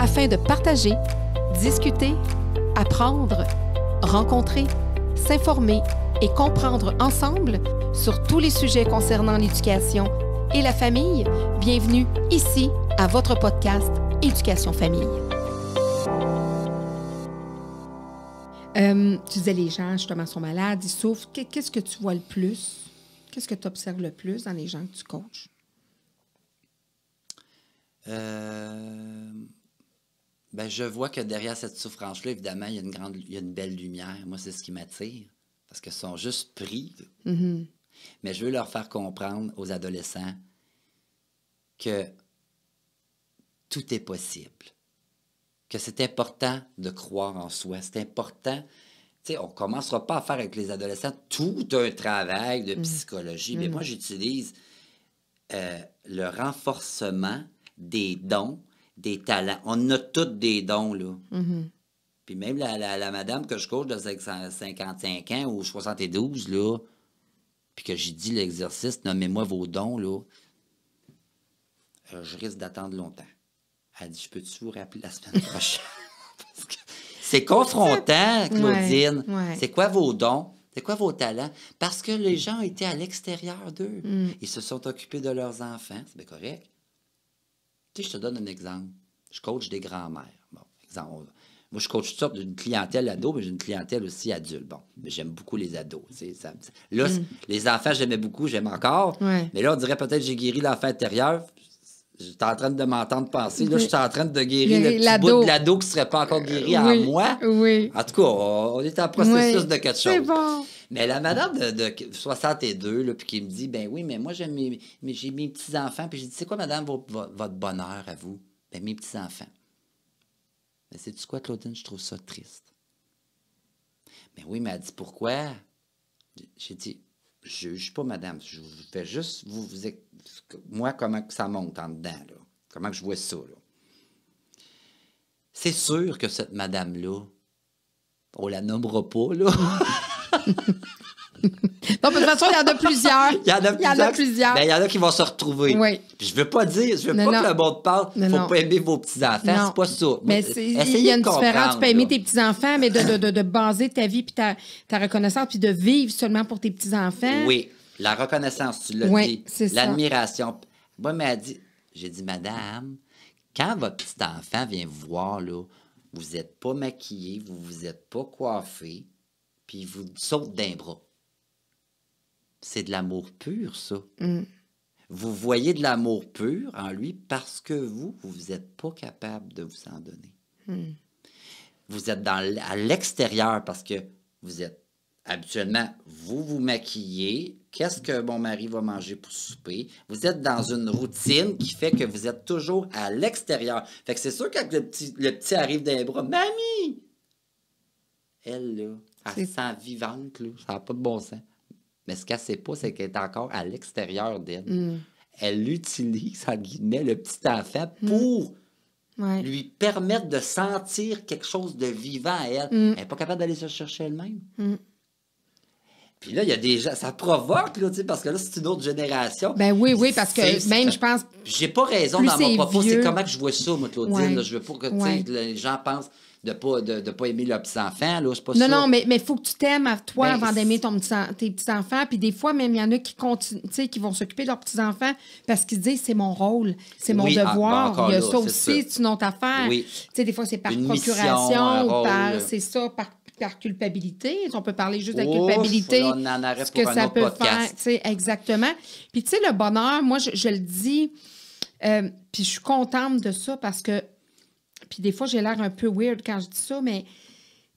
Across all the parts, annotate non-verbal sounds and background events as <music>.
afin de partager, discuter, apprendre, rencontrer, s'informer et comprendre ensemble sur tous les sujets concernant l'éducation et la famille. Bienvenue ici à votre podcast Éducation Famille. Euh, tu disais, les gens, justement, sont malades, ils souffrent. Qu'est-ce que tu vois le plus? Qu'est-ce que tu observes le plus dans les gens que tu coaches? Euh, ben, je vois que derrière cette souffrance-là, évidemment, il y a une grande, une belle lumière. Moi, c'est ce qui m'attire, parce qu'ils sont juste pris. Mm-hmm. Mais je veux leur faire comprendre aux adolescents que tout est possible, que c'est important de croire en soi, c'est important. sais, on ne commencera pas à faire avec les adolescents tout un travail de mm. psychologie, mais mm. moi j'utilise euh, le renforcement des dons des talents. On a tous des dons, là. Mm-hmm. Puis même la, madame que je coach de 55 ans ou 72, là, puis que j'ai dit l'exercice, nommez-moi vos dons, là, euh, je risque d'attendre longtemps. Elle dit, je peux-tu vous rappeler la semaine <laughs> prochaine? C'est confrontant, Claudine. C'est quoi vos dons? C'est quoi vos talents? Parce que les gens étaient à l'extérieur d'eux. Mm. Ils se sont occupés de leurs enfants, c'est bien correct. Tu sais, je te donne un exemple. Je coach des grand mères Bon, Moi, je coach sortes d'une clientèle ado, mais j'ai une clientèle aussi adulte. Bon, mais j'aime beaucoup les ados. là, mm. les enfants, j'aimais beaucoup, j'aime encore. Mais là, on dirait peut-être que j'ai guéri l'enfant intérieur. J'étais en train de m'entendre penser. Là, je suis en train de guérir le petit bout de l'ado qui ne serait pas encore guéri à en euh, moi. Oui. En tout cas, on est en processus de quelque chose. Mais la madame de, 62, là, puis qui me dit, ben oui, mais moi, j'ai mes, petits-enfants. Puis j'ai dit, c'est quoi, madame, votre bonheur à vous? Ben, mes petits-enfants. Mais ben, c'est sais-tu quoi, Claudine, je trouve ça triste. mais ben oui, mais elle dit, pourquoi? J'ai dit, je juge pas, madame. Je vous fais juste, vous, vous, moi, comment ça monte en dedans, là. Comment je vois ça, là. C'est sûr que cette madame-là, on la nommera pas, là. <laughs> non, de toute façon, il y en a plusieurs. Il y en a plusieurs. Ben, il y en a, qui vont se retrouver. Oui. Puis je veux pas dire, je veux pas que le monde parle, faut pas aimer vos petits-enfants, c'est pas ça. Mais il y a une différence, tu peux aimer tes petits-enfants, mais de, de, de, de, baser ta vie puis ta, ta reconnaissance, puis de vivre seulement pour tes petits-enfants. Oui, la reconnaissance, tu l'as dit. L'admiration. Moi, m'a dit, j'ai dit, madame, quand votre petit-enfant vient vous voir, là, vous n'êtes pas maquillé, vous vous êtes pas coiffé, puis il vous saute d'un bras. C'est de l'amour pur, ça. Mm. Vous voyez de l'amour pur en lui parce que vous, vous n'êtes pas capable de vous en donner. Mm. Vous êtes dans, à l'extérieur parce que vous êtes habituellement, vous vous maquillez. Qu'est-ce que mon mari va manger pour souper? Vous êtes dans une routine qui fait que vous êtes toujours à l'extérieur. Fait que c'est sûr, quand le petit, le petit arrive d'un bras, Mamie! Elle, là, elle sent vivante, ça n'a pas de bon sens. Mais ce qu'elle sait pas, c'est qu'elle est encore à l'extérieur d'elle. Mm. Elle utilise, en guillemets, le petit enfant mm. pour lui permettre de sentir quelque chose de vivant à elle. Mm. Elle n'est pas capable d'aller se chercher elle-même. Puis là, il y a déjà ça provoque, là, parce que là, c'est une autre génération. Ben oui, oui, parce que même, je pense. J'ai pas raison dans mon propos, c'est comment que je vois ça, moi, Claudine. je veux pas que les gens pensent de pas, de, de pas aimer leurs petits-enfants. Là, c'est pas non, non, mais il faut que tu t'aimes à toi ben, avant d'aimer ton tes petits-enfants. Puis des fois, même, il y en a qui, continuent, qui vont s'occuper de leurs petits-enfants parce qu'ils disent c'est mon rôle, c'est mon ah, devoir. Ben, il y a ça aussi, c'est une autre affaire. des fois, c'est par procuration, ou par, c'est ça, par par culpabilité. On peut parler juste de la culpabilité. ce que ça autre peut podcast. faire. Exactement. Puis, tu sais, le bonheur, moi, je, le dis, euh, puis je suis contente de ça parce que puis des fois, j'ai l'air un peu weird quand je dis ça, mais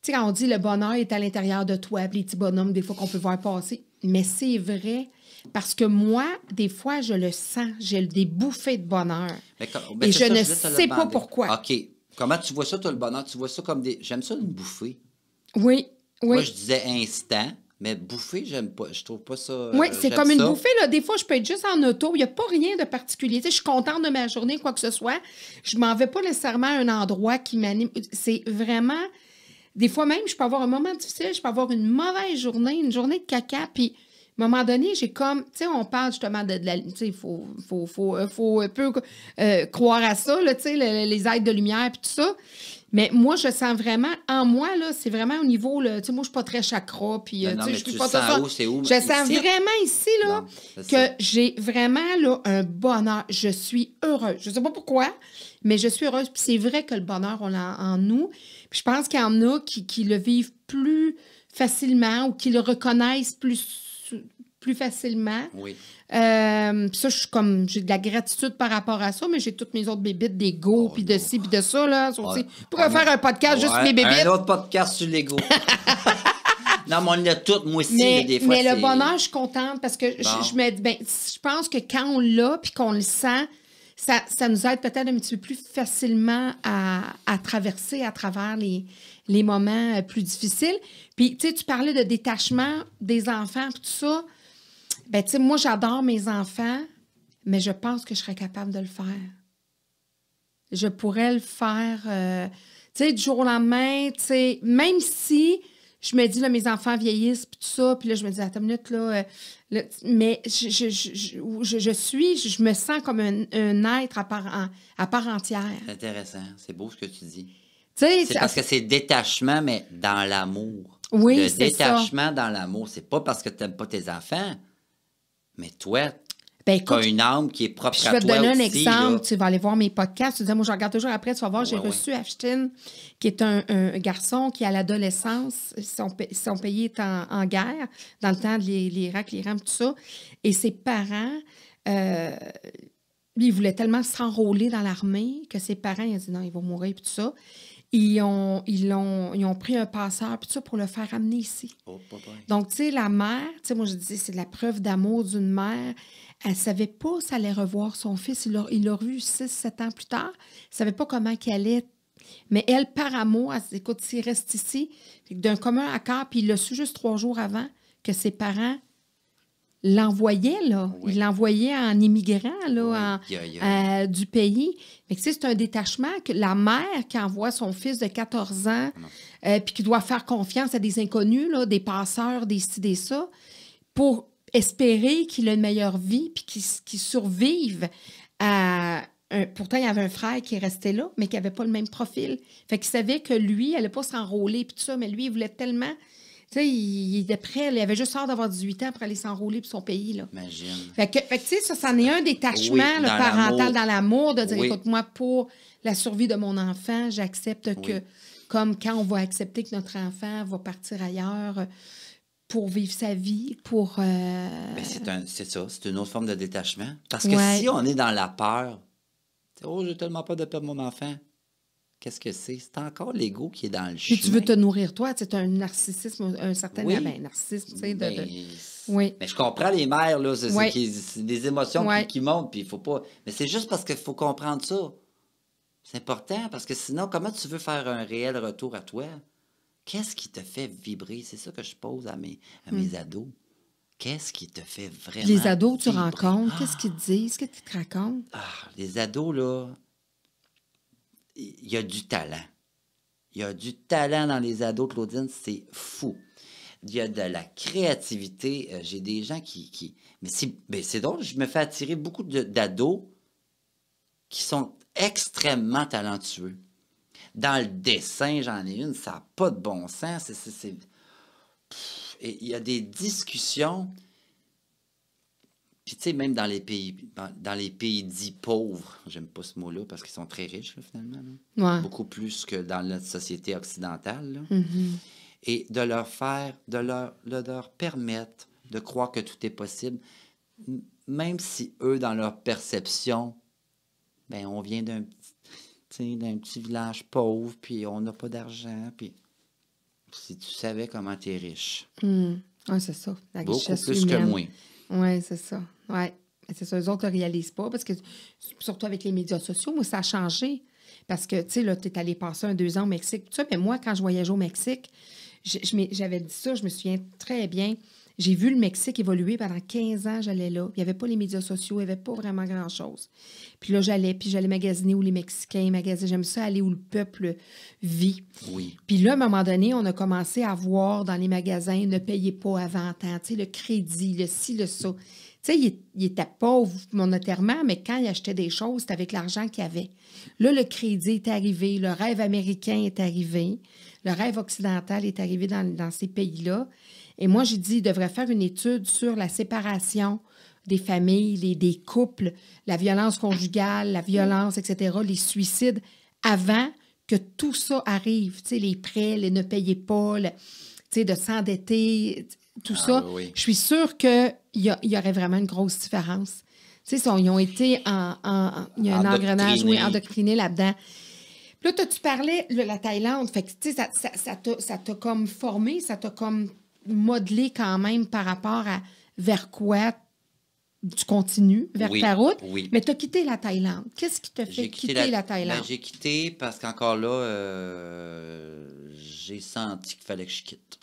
tu sais, quand on dit le bonheur est à l'intérieur de toi, petit les petits bonhommes, des fois qu'on peut voir passer, mais c'est vrai. Parce que moi, des fois, je le sens. J'ai des bouffées de bonheur. Mais ben, et je ne sais pas pourquoi. OK. Comment tu vois ça, toi, le bonheur? Tu vois ça comme des... J'aime ça, une bouffée. Oui, oui. Moi, je disais instant. Mais bouffer, j'aime pas. Je trouve pas ça. Oui, euh, c'est comme une bouffée. Là. Des fois, je peux être juste en auto. Il n'y a pas rien de particulier. je suis contente de ma journée, quoi que ce soit. Je m'en vais pas nécessairement à un endroit qui m'anime. C'est vraiment. Des fois même, je peux avoir un moment difficile, je peux avoir une mauvaise journée, une journée de caca. Puis, à un moment donné, j'ai comme. Tu sais, on parle justement de, la. Tu sais, il faut, faut, euh, un peu euh, croire à ça, là, tu sais, les aides de lumière, puis tout ça. Mais moi, je sens vraiment, en moi, là, c'est vraiment au niveau, tu sais, moi, je ne suis pas très chakra, puis, non, euh, je suis pas sens où, où, Je sens vraiment ici, là, que j'ai vraiment, là, un bonheur. Je suis heureuse. Je ne sais pas pourquoi, mais je suis heureuse. Puis c'est vrai que le bonheur, on l'a en nous. Puis je pense qu'il y en a qui, qui le vivent plus facilement ou qui le reconnaissent plus plus facilement. Oui. Euh, ça, je suis comme, j'ai de la gratitude par rapport à ça, mais j'ai toutes mes autres bébites d'ego, oh, puis de ci, puis de ça, là. Pourquoi faire un podcast juste sur les bébites? Un autre podcast sur l'ego. <laughs> non, mais on l'a toutes, moi aussi, des fois. Mais le bonheur, je suis contente parce que je, me dis, ben, je pense que quand on l'a, puis qu'on le sent, ça, nous aide peut-être un petit peu plus facilement à, traverser à travers les, les, moments euh, plus difficiles. Puis, tu sais, tu parlais de détachement des enfants, tout ça. Ben, tu sais, moi, j'adore mes enfants, mais je pense que je serais capable de le faire. Je pourrais le faire, euh, tu sais, du jour au lendemain, tu sais, même si je me dis, là, mes enfants vieillissent, puis tout ça, puis là, je me dis, attends une minute, là, euh, mais je, suis, je me sens comme un, être à part, entière. C'est intéressant, c'est beau ce que tu dis. C'est parce que c'est détachement, mais dans l'amour. Oui, c'est ça. Le détachement dans l'amour, c'est pas parce que tu n'aimes pas tes enfants, mais toi, ben, tu as une âme qui est propre à toi. Je vais te donner un exemple. Tu vas aller voir mes podcasts. Tu dis, moi, je regarde toujours après. Tu vas voir, j'ai reçu Ashton, qui est un, garçon qui, à l'adolescence, son, son, pays est en, guerre, dans le temps de l'Irak, l'Iran, tout ça. Et ses parents, euh, lui, voulait tellement s'enrôler dans l'armée que ses parents, ils ont dit, non, il va mourir, puis tout ça. Ils ont, ils, ont, ont pris un passeur pour le faire amener ici. Oh, Donc, tu sais, la mère, moi je dis, c'est la preuve d'amour d'une mère. Elle savait pas si allait revoir son fils. Il l'a revu 6 sept ans plus tard. Elle savait pas comment qu'elle allait mais elle, par amour, elle dit, écoute, s'il reste ici, d'un commun accord, puis il l'a su juste trois jours avant que ses parents l'envoyait, là. Il l'envoyait en immigrant, là, euh, du pays. Mais tu sais, c'est un détachement que la mère qui envoie son fils de 14 ans, euh, puis qui doit faire confiance à des inconnus, là, des passeurs, des ci, des ça, pour espérer qu'il ait une meilleure vie, puis qu'il survive pourtant, il y avait un frère qui restait là, mais qui n'avait pas le même profil. Fait qu'il savait que lui, elle n'allait pas s'enrôler, puis tout ça, mais lui, il voulait tellement il, était prêt. Il avait juste hâte d'avoir 18 ans pour aller s'enrôler pour son pays. Là. Imagine. Fait ça, c'en est un détachement parental dans l'amour, de dire, écoute, moi, pour la survie de mon enfant, j'accepte que, comme quand on va accepter que notre enfant va partir ailleurs euh, pour vivre sa vie, pour... Euh, ben, c'est ça, c'est une autre forme de détachement. Parce que si on est dans la peur, oh, j'ai tellement peur de perdre mon enfant, qu'est-ce que c'est? C'est encore l'ego qui est dans le Puis Et tu veux te nourrir toi, c'est un narcissisme, un certain ben, narcissisme. tu sais. Ben, oui. Mais je comprends les mères, là, c'est des émotions qui, montent, puis il faut pas. Mais c'est juste parce qu'il faut comprendre ça. C'est important, parce que sinon, comment tu veux faire un réel retour à toi? Qu'est-ce qui te fait vibrer? C'est ça que je pose à mes, mes hmm. ados. Qu'est-ce qui te fait vraiment. Les ados tu rencontres, qu'est-ce ah! qu'ils te disent? Qu'est-ce qu'ils te racontent? Ah, les ados, là, il y a du talent. Il y a du talent dans les ados, Claudine, c'est fou. Il y a de la créativité. Euh, j'ai des gens qui. qui... Mais c'est ben, drôle, je me fais attirer beaucoup d'ados qui sont extrêmement talentueux. Dans le dessin, j'en ai une, ça n'a pas de bon sens. C'est. Il y a des discussions tu sais, même dans les pays, dans les pays dits pauvres, j'aime pas ce mot-là parce qu'ils sont très riches, finalement. Beaucoup plus que dans notre société occidentale. Mm-hmm. Et de leur faire, de leur, permettre de croire que tout est possible, même si eux, dans leur perception, ben, on vient d'un d'un petit village pauvre, puis on n'a pas d'argent, puis si tu savais comment tu es riche. Mm. c'est ça, Beaucoup plus que moi. Oui, c'est ça. Oui. C'est ça, eux autres ne réalisent pas parce que, surtout avec les médias sociaux, moi, ça a changé. Parce que, tu sais, là, tu es allé passer un deux ans au Mexique, tout ça. Mais moi, quand je voyage au Mexique, j'avais dit ça, je me souviens très bien. J'ai vu le Mexique évoluer pendant 15 ans, j'allais là. Il n'y avait pas les médias sociaux, il n'y avait pas vraiment grand-chose. Puis là, j'allais, puis j'allais magasiner où les Mexicains magasinaient. J'aime ça aller où le peuple vit. Oui. Puis là, à un moment donné, on a commencé à voir dans les magasins ne payez pas avant temps, tu sais, le crédit, le ci, le ça. Tu sais, il, était pauvre monétairement, mais quand il achetait des choses, c'était avec l'argent qu'il avait. Là, le crédit est arrivé, le rêve américain est arrivé, le rêve occidental est arrivé dans ces pays-là. Et moi, j'ai dit, il devrait faire une étude sur la séparation des familles, les, des couples, la violence conjugale, la violence, etc., les suicides, avant que tout ça arrive. Tu sais, les prêts, les ne payer pas, tu sais, de s'endetter, tout ah ça. Je suis sûre qu'il y, y aurait vraiment une grosse différence. Tu sais, ils ont été en, il y a un engrenage, oui, là-dedans. Puis là, tu parlais de la Thaïlande. Fait tu sais, ça, ça t'a comme formé, ça t'a comme modeler quand même par rapport à vers quoi tu continues vers ta route. Mais tu as quitté la Thaïlande. Qu'est-ce qui te fait quitter la, Thaïlande? Ben, j'ai quitté parce qu'encore là, euh, j'ai senti qu'il fallait que je quitte.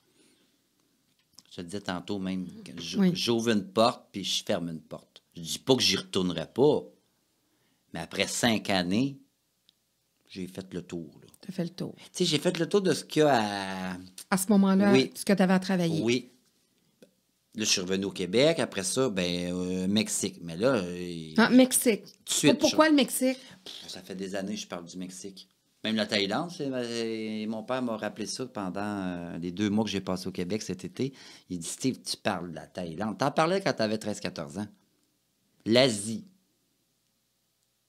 Je te disais tantôt même, j'ouvre une porte puis je ferme une porte. Je dis pas que j'y retournerai pas, mais après cinq années, j'ai fait le tour fait le tour. Tu sais, j'ai fait le tour de ce qu'il y a à. À ce moment-là, ce que tu avais à travailler. Oui. Là, je suis revenu au Québec. Après ça, ben, euh, Mexique. Mais là. ah, Mexique. pourquoi le Mexique? Ça fait des années que je parle du Mexique. Même la Thaïlande, mon père m'a rappelé ça pendant euh, les deux mois que j'ai passé au Québec cet été. Il dit Steve, tu parles de la Thaïlande. T'en parlais quand t'avais 13-14 ans. L'Asie.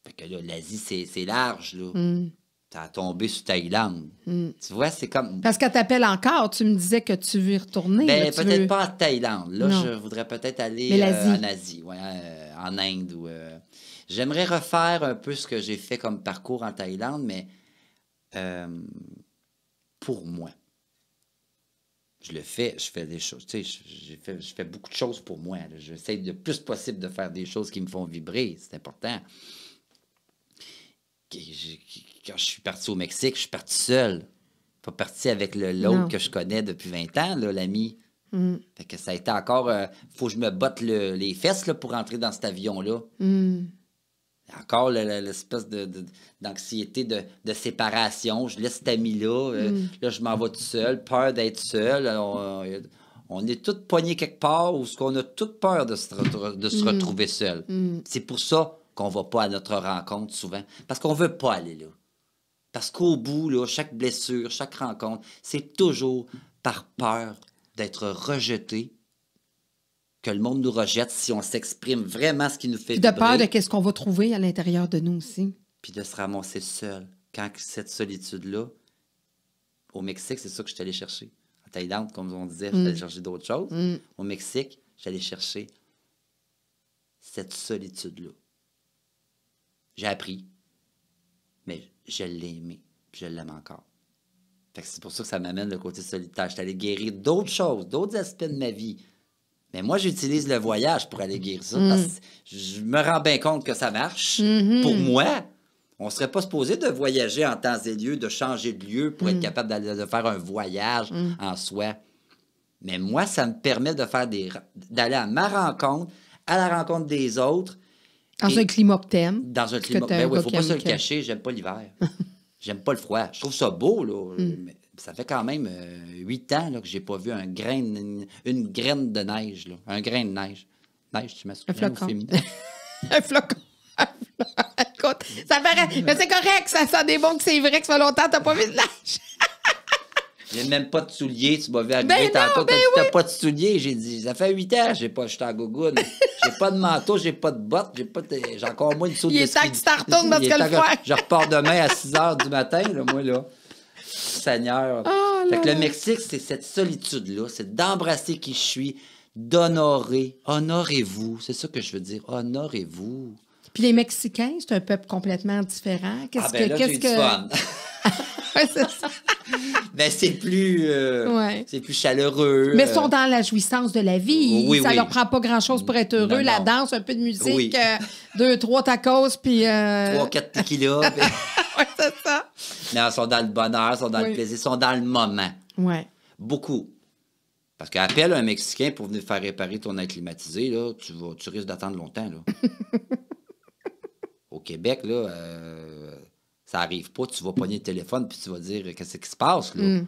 Fait que là, l'Asie, c'est large, là. Hmm t'as tombé sur Thaïlande. Hmm. Tu vois, c'est comme. Parce qu'elle t'appelle encore, tu me disais que tu veux y retourner. Ben, peut-être pas en Thaïlande. Là, je voudrais peut-être aller euh, en Asie, euh, en Inde. Euh, j'aimerais refaire un peu ce que j'ai fait comme parcours en Thaïlande, mais pour moi. Je le fais, je fais des choses. Tu sais, je, fais, beaucoup de choses pour moi. J'essaie le plus possible de faire des choses qui me font vibrer. C'est important quand je suis parti au Mexique, je suis parti seul. Pas parti avec l'autre que je connais depuis 20 ans, l'ami. Mm. que ça a été encore. Il euh, faut que je me botte les fesses pour entrer dans cet avion-là. Mm. Encore l'espèce d'anxiété de, séparation. Je laisse cet ami-là. Euh, mm. là, je m'en vais tout seul. Peur d'être seul. On, est tous poignés quelque part où qu'on a toute peur de se, de se retrouver seul. C'est pour ça qu'on va pas à notre rencontre souvent. Parce qu'on veut pas aller là. Parce qu'au bout, là, chaque blessure, chaque rencontre, c'est toujours par peur d'être rejeté que le monde nous rejette si on s'exprime vraiment ce qui nous fait Puis de peur de qu'est-ce qu'on va trouver à l'intérieur de nous aussi. Puis de se ramasser seul. Quand cette solitude-là, au Mexique, c'est ça que je suis allé chercher. En Thaïlande, comme on disait, je suis allé mm. chercher d'autres choses. Mm. Au Mexique, j'allais chercher cette solitude-là. J'ai appris mais je l'ai aimé, puis je l'aime encore. que c'est pour ça que ça m'amène le côté solitaire. Je suis allé guérir d'autres choses, d'autres aspects de ma vie. Mais moi, j'utilise le voyage pour aller guérir ça, mm. je me rends bien compte que ça marche. Mm-hmm. Pour moi, on ne serait pas supposé de voyager en temps et lieu, de changer de lieu pour être mm. capable de faire un voyage mm. en soi. Mais moi, ça me permet de faire d'aller à ma rencontre, à la rencontre des autres, dans un climat que Dans un climat oui, ben ne faut pas se le cacher, j'aime pas l'hiver. j'aime pas le froid. Je trouve ça beau, là. Mm. Ça fait quand même euh, huit ans là, que j'ai pas vu un grain, une, graine de neige, là. Un grain de neige. Neige, tu m'as m'as un flocon. <laughs> un flocon. Écoute, ça paraît, mais c'est correct, ça sent des bons que c'est vrai que ça fait longtemps que t'as pas vu de neige. J'ai même pas de souliers, tu m'as ben vu arriver tantôt. Ben tu pas de souliers, j'ai dit, ça fait huit heures, j'ai pas, j'étais en gougoune. <laughs> j'ai pas de manteau, j'ai pas de bottes, j'ai pas, j'ai encore moins de souliers. Il est temps que tu retournes parce que le Je repars demain à 6 heures du matin, moi, là. Seigneur. Oh fait que le Mexique, c'est cette solitude-là, c'est d'embrasser qui je suis, d'honorer. Honorez-vous, c'est ça que je veux dire, honorez-vous. Puis les Mexicains, c'est un peuple complètement différent. Qu'est-ce ah, ben que. <laughs> <laughs> Mais <laughs> ben, c'est plus, euh, c'est plus chaleureux. Mais ils euh. sont dans la jouissance de la vie. ça leur prend pas grand-chose pour être heureux. la danse, un peu de musique, euh, deux, trois tacos, puis... Trois, quatre tequila. <laughs> oui, c'est ça. Non, ils sont dans le bonheur, ils sont dans le plaisir, ils sont dans le moment. Ouais. Beaucoup. Parce qu'appelle un Mexicain pour venir faire réparer ton air climatisé, tu, vas, tu risques d'attendre longtemps. <laughs> Au Québec, là, ça arrive pas, tu vas pogner le téléphone puis tu vas dire euh, qu'est-ce qui se passe là. Mm.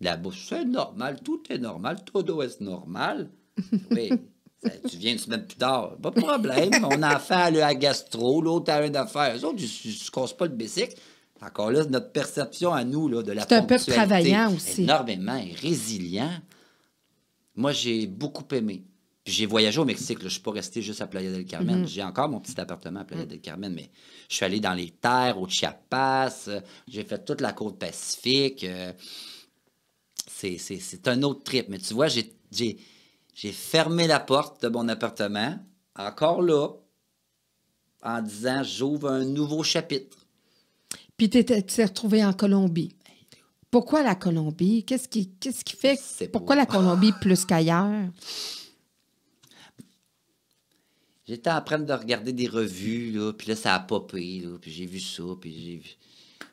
La bouche, c'est normal, tout est normal, tout doit être normal. <laughs> tu viens une semaine plus tard, pas de problème. On a le à gastro, l'autre a rien affaire. Les autres, ils ne cassent pas le bicycle. Encore là, notre perception à nous là, de la C'est un peuple travaillant aussi. Énormément résilient. Moi, j'ai beaucoup aimé j'ai voyagé au Mexique. Je ne suis pas resté juste à Playa del Carmen. Mm-hmm. J'ai encore mon petit appartement à Playa mm. del Carmen, mais je suis allé dans les terres, au Chiapas. Euh, j'ai fait toute la côte pacifique. Euh, c'est un autre trip. Mais tu vois, j'ai fermé la porte de mon appartement, encore là, en disant j'ouvre un nouveau chapitre. Puis tu t'es retrouvé en Colombie. Pourquoi la Colombie? Qu'est-ce qui, fait qui fait? Pourquoi la Colombie plus qu'ailleurs? <laughs> J'étais en train de regarder des revues, là, puis là, ça a popé, là, puis j'ai vu ça, puis j'ai vu...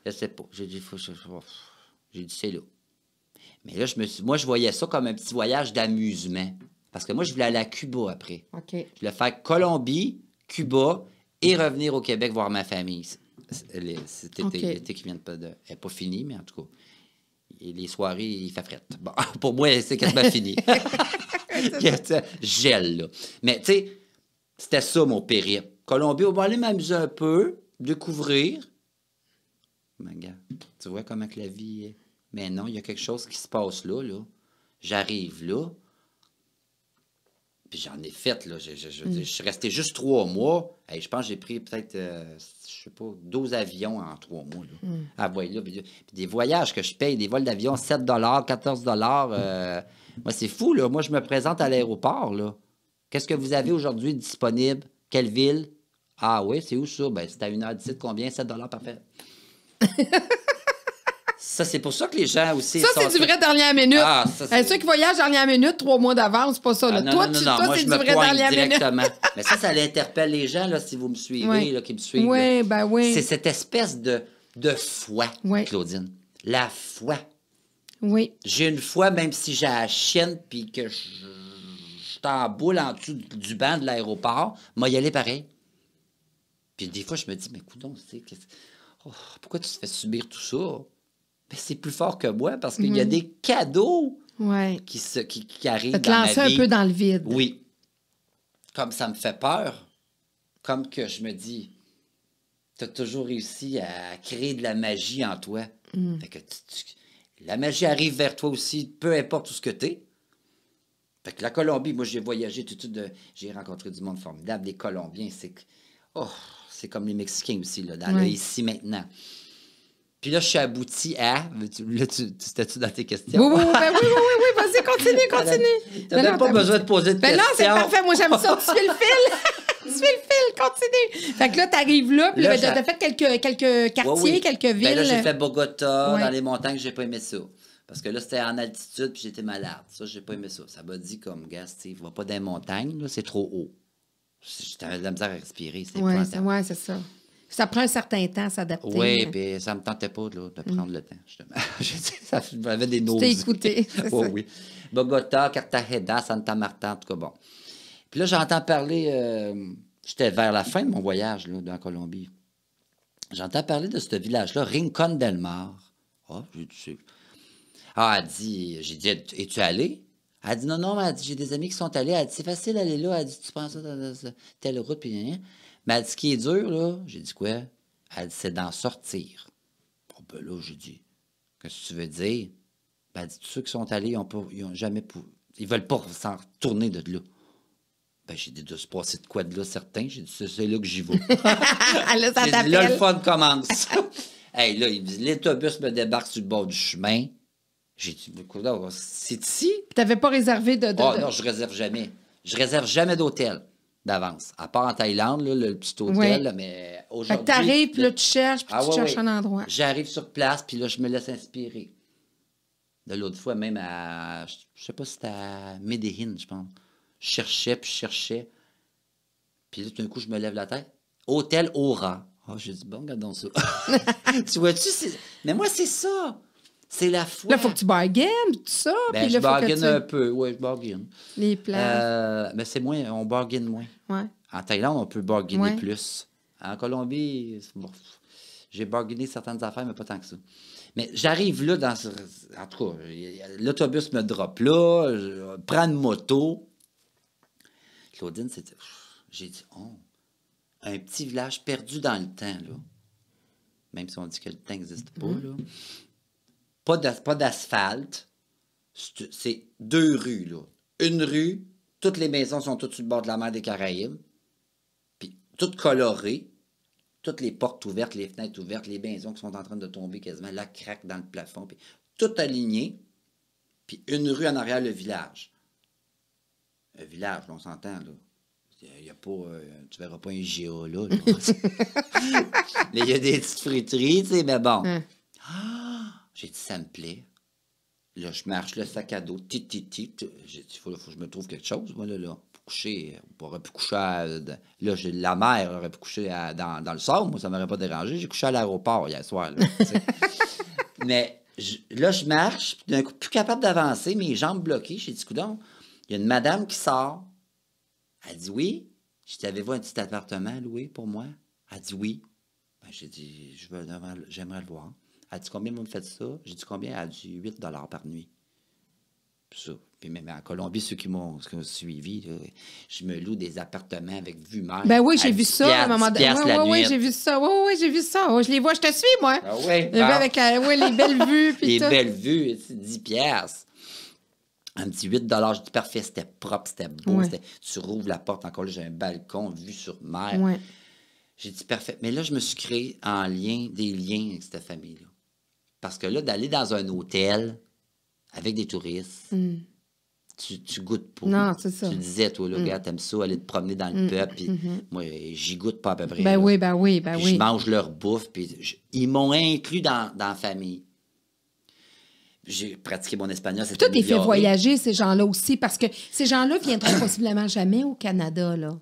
Je sais pas... J'ai dit, J'ai dit, c'est là. Mais là, je me suis... moi, je voyais ça comme un petit voyage d'amusement. Parce que moi, je voulais aller à Cuba après. Je voulais faire Colombie, Cuba et revenir au Québec voir ma famille. C'était qui vient de... Elle n'est pas finie, mais en tout cas... les soirées, il fait frette. Bon, <laughs> pour moi, c'est quasiment fini. gèle <laughs> <laughs> là. Mais, tu sais... C'était ça mon périple. Colombie, on va aller m'amuser un peu, découvrir. Mais gars, tu vois comment la vie est. Mais non, il y a quelque chose qui se passe là, là. J'arrive là. Puis j'en ai fait, là. Je, mm. suis resté juste trois mois. je pense que j'ai pris peut-être, euh, je sais pas, 12 avions en trois mois, mm. ah, des voyages que je paye, des vols d'avion, 7 14 euh, Moi, c'est fou, là. Moi, je me présente à l'aéroport, là. Qu'est-ce que vous avez aujourd'hui disponible? Quelle ville? Ah oui, c'est où ça? Ben, c'est à heure h 17 combien? 7 parfait. <laughs> Ça, c'est pour ça que les gens aussi. Ça, c'est du vrai dernière minute. Ah, ceux qui voyagent dernière minute, trois mois d'avance, c'est pas ça. Ah, toi, non, non, toi c'est du vrai dernière directement. minute. <laughs> Mais ça, ça l'interpelle les gens, là, si vous me suivez, là, qui me suivent. Oui, ben oui. C'est cette espèce de, de foi, Claudine. La foi. Oui. J'ai une foi, même si j'ai la chienne, puis que je en boule en dessous du banc de l'aéroport, m'a y aller pareil. Puis des fois, je me dis, mais coudons, sais, oh, pourquoi tu te fais subir tout ça? Mais ben, c'est plus fort que moi parce qu'il y a mhm. des cadeaux qui, arrivent qui, qui arrivent. Ça te lances un peu dans le vide. Oui. Comme ça me fait peur, comme que je me dis, tu as toujours réussi à créer de la magie en toi. Mhm. la magie arrive vers toi aussi, peu importe où ce que tu es. Fait que la Colombie, moi j'ai voyagé tout de suite, j'ai rencontré du monde formidable. Les Colombiens, c'est oh, c'est comme les Mexicains aussi, là, dans ici maintenant. Puis là, je suis abouti à. Là, tu, tu dans tes questions? Oui, oui, oui, <laughs> ben oui, vas-y, continue, continue. Tu n'as pas besoin de poser de ben Non, c'est parfait, moi j'aime ça, <laughs> tu suis le fil. suis le fil, continue. Fait que là, t'arrives là, puis là, ben, t'as fait quelques, quelques quartiers, quelques villes. Ben là, j'ai fait Bogota, dans les montagnes, j'ai pas aimé ça. Parce que là, c'était en altitude, puis j'étais malade. Ça, j'ai pas aimé ça. Ça m'a dit comme, gars, tu vas pas dans les montagnes, c'est trop haut. J'avais de la misère à respirer. Oui, c'est ça. Ça prend un certain temps à s'adapter. Oui, puis ça me tentait pas de mm. prendre le temps, justement. <laughs> ça m'avait des nausées. T'es écouté. <laughs> oh, oui, Bogota, Cartagena, Santa Marta, en tout cas, bon. Puis là, j'entends parler, euh, j'étais vers la fin de mon voyage là, dans la Colombie. J'entends parler de ce village-là, Rincon del Mar. Ah, oh, je ah, elle dit, j'ai dit, es-tu allé? Elle dit, non, non, mais j'ai des amis qui sont allés. Elle dit, c'est facile d'aller là. Elle dit, tu penses à telle route, puis rien. Mais dit, ce qui est dur, là, j'ai dit, quoi? Elle dit, c'est d'en sortir. Bon, ben là, j'ai dit, qu'est-ce que tu veux dire? Ben, elle dit, ceux qui sont allés, ils ont, pas, ils ont jamais Ils veulent pas s'en retourner de là. Ben, j'ai dit de se passer de quoi de là, certain. J'ai dit, c'est là que j'y vais. <laughs> là, le fun commence. Hé, <laughs> là, il l'autobus me débarque sur le bord du chemin. J'ai dit, c'est ici? Tu n'avais pas réservé de. oh non, je réserve jamais. Je réserve jamais d'hôtel d'avance. À part en Thaïlande, le petit hôtel, mais aujourd'hui. Tu arrives, puis là, tu cherches, puis ah tu cherches un endroit. J'arrive sur place, puis là, je me laisse inspirer. De l'autre fois, même à. Je ne sais pas si c'était à Medellin, je pense. Je cherchais, puis je cherchais. Puis là, tout d'un coup, je me lève la tête. Hôtel Aura. Oh, j'ai dit, bon, regardons ça. <laughs> tu vois-tu, mais moi, c'est ça. C'est la foi. Là, il faut que tu bargaines, tout ça. Ben, je bargaine tu... un peu. Oui, je bargaine. Les plans. Euh, mais c'est moins, on bargaine moins. En Thaïlande, on peut bargainer plus. En Colombie, j'ai bargainé certaines affaires, mais pas tant que ça. Mais j'arrive là, dans ce... en tout cas, l'autobus me drop là, je prends une moto. Claudine, c'est... J'ai dit, oh, un petit village perdu dans le temps, là. Même si on dit que le temps n'existe pas, mm-hmm. là pas d'asphalte. C'est deux rues, là. Une rue, toutes les maisons sont toutes sur le bord de la mer des Caraïbes, puis toutes colorées, toutes les portes ouvertes, les fenêtres ouvertes, les maisons qui sont en train de tomber quasiment, la craque dans le plafond, puis tout aligné, puis une rue en arrière, le village. Un village, on s'entend, là. Il y a pas, euh, tu verras pas un GA là. <laughs> il y a des petites friteries, tu sais, mais bon. Hein. Ah! J'ai dit, ça me plaît. Là, je marche le sac à dos, tit, tit, tit. J'ai dit, il faut que je me trouve quelque chose, moi, là, là. Pour coucher, on aurait pu coucher à, Là, la mer aurait pu coucher dans, dans, le sol. moi, ça m'aurait pas dérangé. J'ai couché à l'aéroport hier soir, <laughs> Mais là, je marche, puis d'un coup, plus capable d'avancer, mes jambes bloquées. J'ai dit, coudon, il y a une madame qui sort. Elle dit, oui. J'ai dit, avez un petit appartement loué pour moi? Elle dit, oui. Ben, j'ai dit, je veux, j'aimerais le voir. Elle dit combien vous me faites ça? J'ai dit combien? Elle a dit 8 par nuit. Ça. Puis même en Colombie, ceux qui m'ont suivi, je me loue des appartements avec vue mère. Ben oui, j'ai vu ça à un moment donné. Oui, oui, oui j'ai vu ça. Oui, oui, j'ai vu ça. je les vois, je te suis, moi. Ah oui. Ah. Avec euh, les belles vues. <laughs> les belles vues, 10 piastres. Un petit 8 j'ai dit, parfait, c'était propre, c'était beau. Tu rouvres la porte encore là, j'ai un balcon, vue sur mer. Ouais. J'ai dit parfait. Mais là, je me suis créé en lien, des liens avec cette famille-là. Parce que là, d'aller dans un hôtel avec des touristes, mm. tu, tu, goûtes pas. Non, c'est ça. Tu disais, toi, là, mm. gars, t'aimes ça, aller te promener dans le mm. peuple. Puis mm-hmm. Moi, j'y goûte pas à peu près. Ben oui, ben oui, ben oui. Je mange leur bouffe, puis ils m'ont inclus dans, dans la famille j'ai pratiqué mon espagnol. Tout est fait voyager, ces gens-là aussi, parce que ces gens-là viendront <coughs> possiblement jamais au Canada, là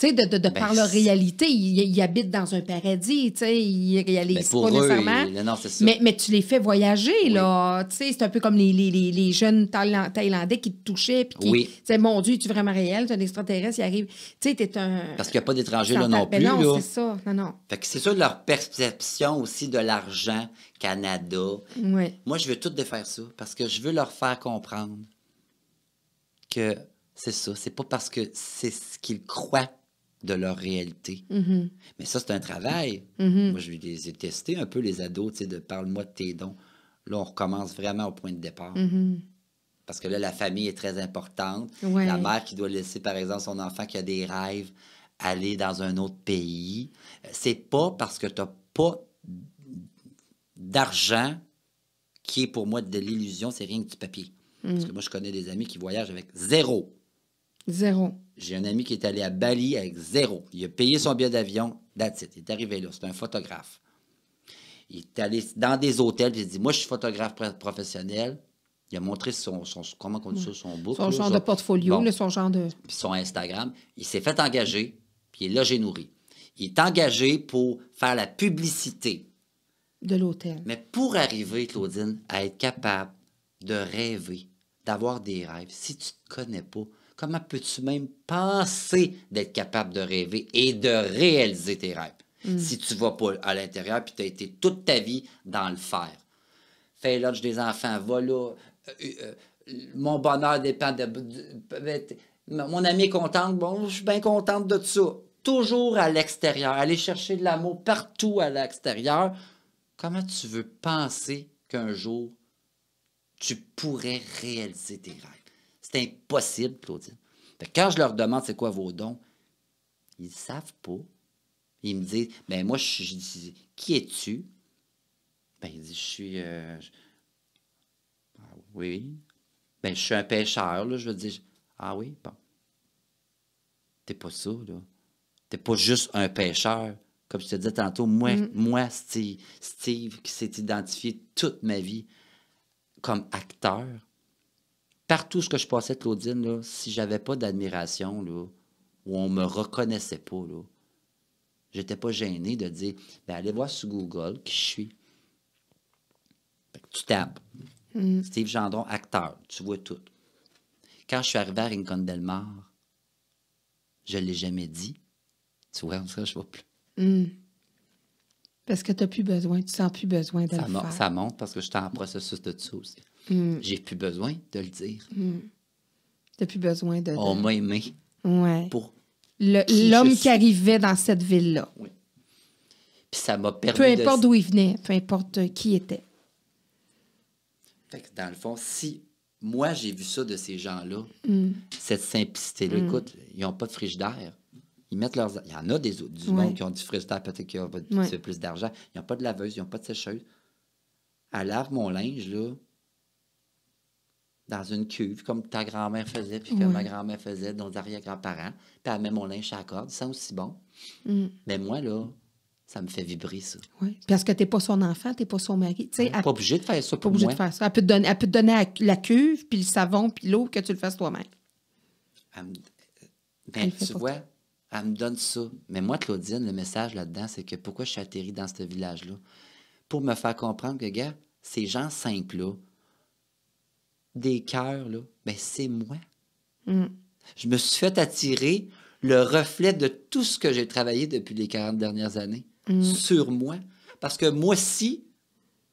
sais, de, ben, par leur réalité, ils, habitent dans un paradis, tu sais, ils réalisent ben, pas nécessairement. Mais, tu les fais voyager, là. Tu sais, c'est un peu comme les, jeunes Thaïlandais, qui te touchaient, oui. mon Dieu, es-tu vraiment réel? T'es un extraterrestre, il arrive. Tu sais, t'es un. Parce qu'il n'y a pas d'étrangers là non ben, plus. c'est ça. Non, non. c'est ça leur perception aussi de l'argent, Canada. Moi, je veux tout défaire ça parce que je veux leur faire comprendre que c'est ça. C'est pas parce que c'est ce qu'ils croient de leur réalité. Mm-hmm. Mais ça, c'est un travail. Mm-hmm. Moi, je les ai testés un peu, les ados, tu sais, de parle-moi de tes dons. Là, on recommence vraiment au point de départ. Mm-hmm. Parce que là, la famille est très importante. La mère qui doit laisser, par exemple, son enfant qui a des rêves aller dans un autre pays, c'est pas parce que tu n'as pas d'argent qui est pour moi de l'illusion, c'est rien que du papier. Mm. Parce que moi, je connais des amis qui voyagent avec zéro. Zéro. J'ai un ami qui est allé à Bali avec zéro. Il a payé son billet d'avion, that's Il est arrivé là, c'est un photographe. Il est allé dans des hôtels, il a dit Moi, je suis photographe professionnel. Il a montré son, comment on son book. Son genre de portfolio, son genre de. Puis son Instagram. Il s'est fait engager, puis il est logé nourri. Il est engagé pour faire la publicité. De l'hôtel. Mais pour arriver, Claudine, à être capable de rêver, d'avoir des rêves, si tu ne te connais pas, Comment peux-tu même penser d'être capable de rêver et de réaliser tes rêves mm. si tu vas pas à l'intérieur puis tu as été toute ta vie dans le faire? Fais l'âge des enfants, va là. Euh, euh, mon bonheur dépend de, mon ami est contente, bon, je suis bien contente de ça. Toujours à l'extérieur, aller chercher de l'amour partout à l'extérieur. Comment tu veux penser qu'un jour tu pourrais réaliser tes rêves? C'est impossible, Claudine. quand je leur demande c'est quoi vos dons, ils ne savent pas. Ils me disent, ben moi, je, dis, qui es-tu? Ben, ils disent, je suis. Euh, ah, oui. Ben, je suis un pêcheur, là. Je veux dire, ah oui, bon. T'es pas ça, là. T'es pas juste un pêcheur. Comme je te disais tantôt, moi, mm-hmm. moi Steve, qui s'est identifié toute ma vie comme acteur, partout ce que je passais, Claudine, si si j'avais pas d'admiration, où on me reconnaissait pas, je j'étais pas gêné de dire, ben, allez voir sur Google qui je suis. tu tapes. Mm. Steve Gendron, acteur, tu vois tout. Quand je suis arrivé à Rincon del je ne l'ai jamais dit. Tu vois, ça, je vois plus. Mm. Parce que tu n'as plus besoin, tu sens plus besoin de ça Ça monte parce que je suis en processus de ça aussi. Mm. J'ai plus besoin de le dire. Mm. Tu plus besoin de. On m'a aimé. Ouais. Pour. L'homme qui, arrivait dans cette ville-là. Oui. Puis ça m'a permis. Peu importe d'où il venait, peu importe qui était. Fait que dans le fond, si moi j'ai vu ça de ces gens-là, mm. cette simplicité-là, écoute, ils n'ont pas de frigidaire. Ils mettent leurs. Il y en a des, autres du monde qui ont du frigidaire, peut-être qu'ils ont plus d'argent. Ils n'ont pas de laveuse, ils n'ont pas de sécheuse. À lave mon linge, là dans une cuve, comme ta grand-mère faisait, puis que ma grand-mère faisait, nos arrière-grands-parents. Puis elle met mon linge à la corde, sent aussi bon. Mm. Mais moi, là, ça me fait vibrer, ça. parce que tu pas son enfant, t'es pas son mari. Tu pas obligé de faire ça pour pas obligé de faire ça. Elle peut te donner, la cuve, puis le savon, puis l'eau, que tu le fasses toi-même. Me... Euh, ben, tu vois, elle me donne ça. Mais moi, Claudine, le message là-dedans, c'est que pourquoi je suis atterri dans ce village-là? Pour me faire comprendre que, gars, ces gens simples-là, des cœurs, là, ben, c'est moi. Mm. Je me suis fait attirer le reflet de tout ce que j'ai travaillé depuis les 40 dernières années mm. sur moi. Parce que moi, si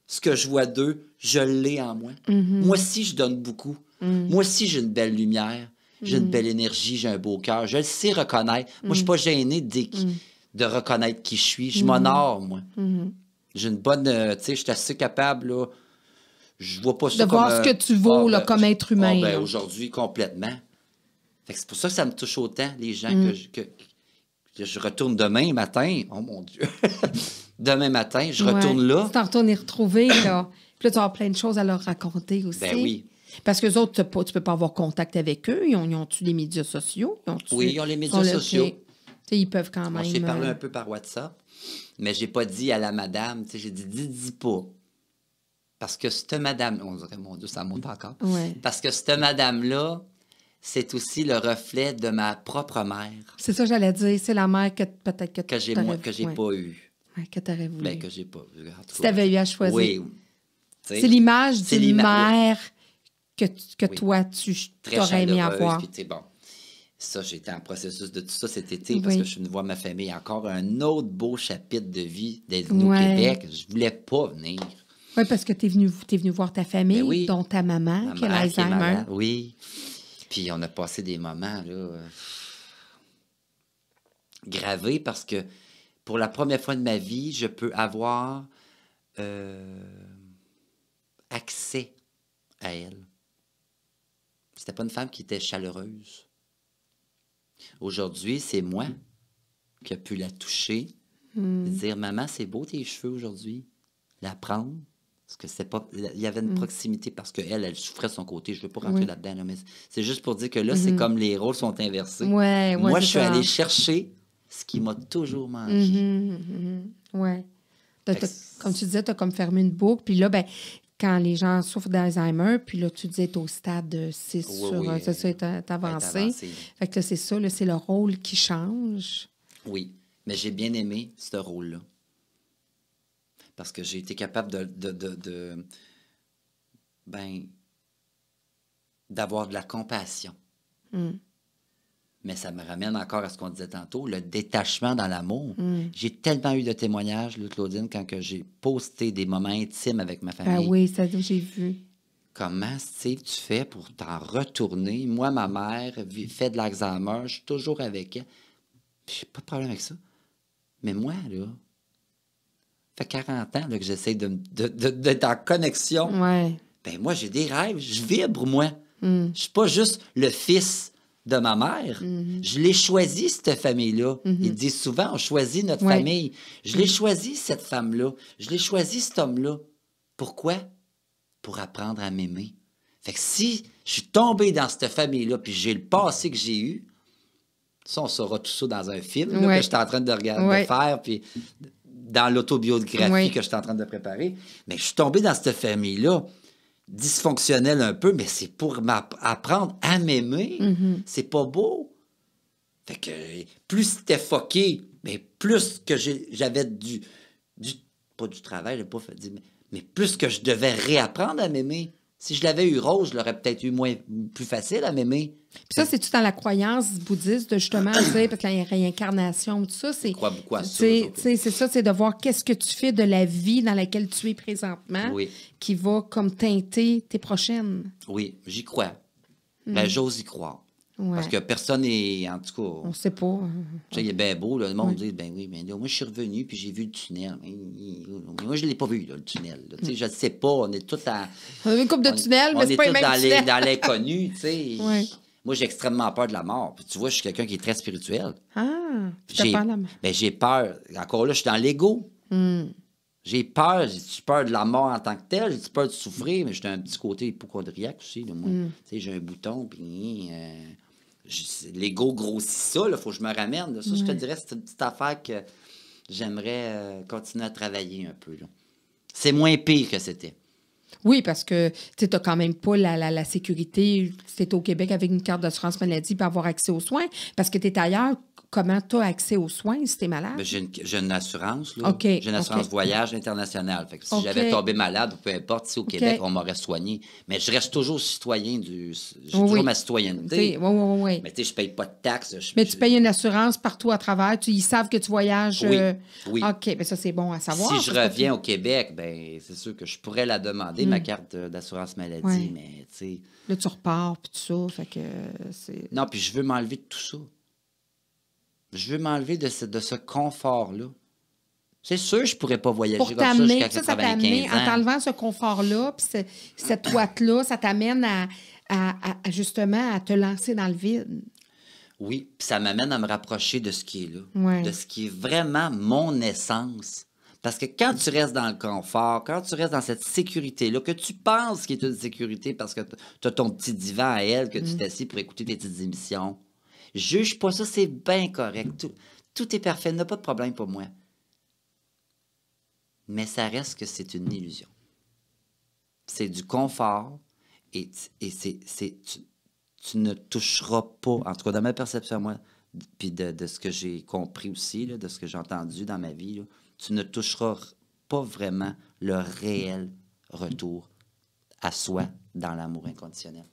ce que je vois d'eux, je l'ai en moi. Mm-hmm. Moi, si je donne beaucoup. Mm. Moi, si j'ai une belle lumière, j'ai une belle énergie, j'ai un beau cœur, je le sais reconnaître. Moi, je ne suis pas gêné de reconnaître qui je suis. Je mm-hmm. m'honore, moi. Mm-hmm. J'ai une bonne. Euh, tu sais, je suis assez capable, là, je vois pas que de comme... De voir ce que tu vaux ah, là, ben, comme être ah, ben, humain. Aujourd'hui, complètement. C'est pour ça que ça me touche autant, les gens, mm. que, je, retourne demain matin. Oh mon Dieu! <laughs> demain matin, je retourne là. Tu t'en retournes y retrouver, là. Puis tu vas avoir plein de choses à leur raconter aussi. Ben oui. Parce que les autres, tu ne peux pas avoir contact avec eux. Ils ont, tous tu les médias sociaux? Ils oui, ils ont les médias sociaux. ils peuvent quand même. J'ai parlé euh, un peu par WhatsApp, mais j'ai pas dit à la madame, j'ai dit, dis, dis pas. Parce que cette madame, on dirait, mon Dieu, ça monte mm. encore. Parce que cette madame-là, c'est aussi le reflet de ma propre mère. C'est ça, que j'allais dire. C'est la mère que peut-être que, que j'ai que pas eu. Que que aurais voulu. Ben, que j'ai pas eu. eu à choisir. Oui. C'est l'image d'une mère que, toi, tu aurais aimé avoir. bon, ça, j'étais en processus de tout ça cet été parce que je suis vois voir ma famille. Encore un autre beau chapitre de vie d'être au Québec. Je voulais pas venir. Oui, parce que tu es venu, es venu voir ta ben famille, oui. dont ta maman, qui a Oui. Puis on a passé des moments là, euh, gravés parce que pour la première fois de ma vie, je peux avoir euh, accès à elle. C'était pas une femme qui était chaleureuse. Aujourd'hui, c'est moi qui ai pu la toucher, hmm. dire Maman, c'est beau tes cheveux aujourd'hui. La prendre, parce que c'est pas. Il y avait une mm. proximité parce qu'elle, elle souffrait de son côté. Je ne veux pas rentrer là-dedans, mais c'est juste pour dire que là, c'est mm-hmm. comme les rôles sont inversés. Moi, je suis allée chercher ce qui m'a toujours manqué. Oui. Mm-hmm, mm-hmm. Ouais. comme tu disais, tu as comme fermé une boucle. Puis là, ben, quand les gens souffrent d'Alzheimer, puis là, tu disais, tu au stade 6 sur. Oui, ça, avancé. Fait que c'est ça, c'est le rôle qui change. Oui. Mais j'ai bien aimé ce rôle-là parce que j'ai été capable de, ben, d'avoir de la compassion. Mm. Mais ça me ramène encore à ce qu'on disait tantôt, le détachement dans l'amour. Mm. J'ai tellement eu de témoignages, Claudine, quand j'ai posté des moments intimes avec ma ah famille. Ah oui, ça, j'ai vu. Comment, Steve, tu fais pour t'en retourner? Moi, ma mère fait de l'Alzheimer, je suis toujours avec elle. J'ai pas de problème avec ça. Mais moi, là, fait 40 ans que j'essaie d'être de, en connexion. Ouais. Ben moi, j'ai des rêves, je vibre, moi. Je hmm. Je suis pas juste le fils de ma mère. Hmm. Je l'ai choisi, cette famille-là. Hmm. Ils disent souvent, on choisit notre famille. Je l'ai choisi, cette femme-là. Je l'ai choisi, cet homme-là. Pourquoi? Pour apprendre à m'aimer. Fait que si je suis tombé dans cette famille-là, puis j'ai le passé que j'ai eu, ça, on saura tout ça dans un film que je suis en train de, regarder, de faire, puis dans l'autobiographie que je suis en train de préparer, mais je suis tombé dans cette famille-là dysfonctionnelle un peu, mais c'est pour m'apprendre à m'aimer. Mm-hmm. C'est pas beau. Fait que plus c'était foqué, mais plus que j'avais du, du, Pas du travail, j'ai pas fait mais plus que je devais réapprendre à m'aimer. Si je l'avais eu rose, je l'aurais peut-être eu moins plus facile à m'aimer. Puis ça, c'est-tu dans la croyance bouddhiste, de justement, tu parce que la réincarnation, tout ça, c'est. crois beaucoup C'est ça, c'est de voir qu'est-ce que tu fais de la vie dans laquelle tu es présentement qui va comme teinter tes prochaines. Oui, j'y crois. Mais ben, j'ose y croire. Parce que personne n'est. En tout cas. On ne sait pas. il est bien beau, le monde dit ben oui, mais ben, moi, je suis revenu, puis j'ai vu le tunnel. moi, je ne l'ai pas vu, le tunnel. Je ne sais pas. On est tous à. On a une coupe de tunnel mais c'est pas les dans, est dans l'inconnu, tu sais. <laughs> Moi, j'ai extrêmement peur de la mort. tu vois, je suis quelqu'un qui est très spirituel. Ah, j'ai peur ben, j'ai peur. Encore là, je suis dans l'ego. Hmm. J'ai peur, j'ai peur de la mort en tant que telle, j'ai peur de souffrir, mais j'ai un petit côté hypochondriaque aussi. Hmm. j'ai un bouton, puis euh, l'ego grossit ça, il faut que je me ramène. Ça, je te dirais, c'est une petite affaire que j'aimerais euh, continuer à travailler un peu. C'est moins pire que c'était. Oui, parce que tu n'as quand même pas la, la, sécurité. Tu au Québec avec une carte d'assurance maladie pour avoir accès aux soins. Parce que tu es ailleurs, comment tu as accès aux soins si tu es malade? Ben, j'ai une, assurance. j'ai une assurance voyage internationale. si j'avais tombé malade, peu importe, si au Québec, on m'aurait soigné. Mais je reste toujours citoyen du. J'ai toujours ma citoyenneté. Oui, oui, oui. Mais tu sais, je paye pas de taxes. mais tu payes une assurance partout à travers. ils savent que tu voyages. Oui. Euh, oui. OK, mais ben ça, c'est bon à savoir. Si je reviens au Québec, ben c'est sûr que je pourrais la demander, ma hmm. carte d'assurance maladie. Mais tu sais. Là, tu repars, puis tout ça. que. Euh, non, puis je veux m'enlever de tout ça je veux m'enlever de ce, de ce confort-là. C'est sûr, je ne pourrais pas voyager comme ça jusqu'à 95 En t'enlevant ce confort-là, puis cette toile là ça t'amène à, justement à te lancer dans le vide. Oui, ça m'amène à me rapprocher de ce qui est là, de ce qui est vraiment mon essence. Parce que quand tu restes dans le confort, quand tu restes dans cette sécurité-là, que tu penses qu'il est une sécurité parce que tu as ton petit divan à elle, que tu mm. t'assis pour écouter tes petites émissions, Juge pas ça, c'est bien correct. Tout, est parfait, n'a pas de problème pour moi. Mais ça reste que c'est une illusion. C'est du confort et, et c'est, tu, tu, ne toucheras pas, en tout cas dans ma perception, moi, puis de, de ce que j'ai compris aussi, de ce que j'ai entendu dans ma vie, tu ne toucheras pas vraiment le réel retour à soi dans l'amour inconditionnel.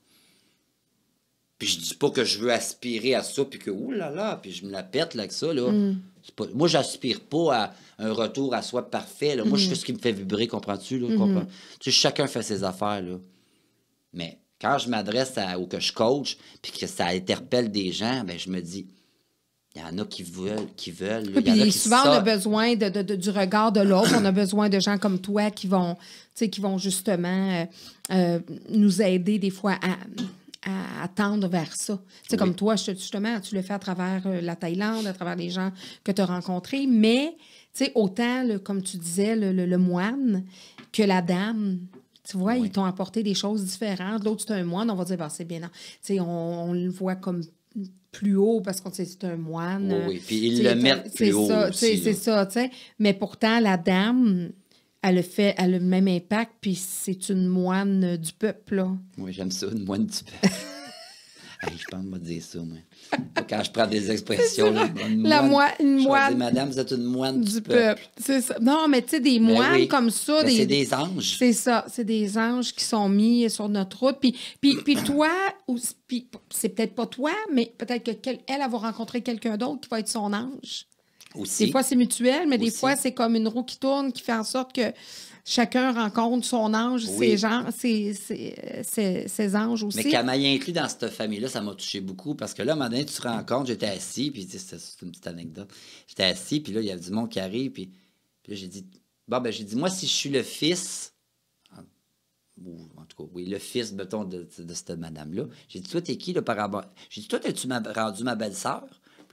Puis je dis pas que je veux aspirer à ça, puis que oulala, là là, puis je me la pète avec ça. Là. Mm. Pas, moi, j'aspire pas à un retour à soi parfait. Moi, je fais mm. ce qui me fait vibrer, comprends-tu? Mm-hmm. tu chacun fait ses affaires. Là. Mais quand je m'adresse ou que je coach, puis que ça interpelle des gens, ben, je me dis, il y en a qui veulent. Qui veulent souvent, on a besoin du regard de l'autre. on a besoin de gens comme toi qui vont, qui vont justement euh, euh, nous aider des fois à à, tendre vers ça. C'est comme toi, justement, tu le fais à travers euh, la Thaïlande, à travers les gens que tu as rencontrés, mais autant, comme tu disais, le, moine que la dame. Tu vois, ils t'ont apporté des choses différentes. L'autre, c'est un moine, on va dire, ben, c'est bien. On, on le voit comme plus haut parce qu'on sait c'est un moine. Oui, puis ils le mettent plus haut. C'est ça, tu sais. Mais pourtant, la dame, elle a fait elle le même impact, puis c'est une moine du peuple. Là. Oui, j'aime ça, une moine du peuple. <laughs> je pense que je dire ça, moi. Quand je prends des expressions, une la moine. moine Madame, vous êtes une moine du, peuple. Ça. Non, mais tu sais, des ben moines comme ça. Ben, des... C'est des anges. C'est ça. C'est des anges qui sont mis sur notre route. Puis, puis, puis <coughs> toi, ou, c'est peut-être pas toi, mais peut-être qu'elle elle, elle va rencontrer quelqu'un d'autre qui va être son ange. Des fois, c'est mutuel, mais des fois, c'est comme une roue qui tourne qui fait en sorte que chacun rencontre son ange, ses, gens, ses, ses, anges aussi. Mais inclus dans cette famille-là, ça m'a touché beaucoup parce que là, à un moment donné, tu te rends compte, j'étais assis, puis c'est une petite anecdote. J'étais assis, puis là, il y avait du monde qui arrive, puis, là, j'ai dit, bon, ben, j'ai dit, moi, si je suis le fils, ou en tout cas, oui, le fils, mettons, de, cette madame-là, j'ai dit, toi, t'es qui, le par J'ai dit, toi, t'es tu rendu ma belle-sœur?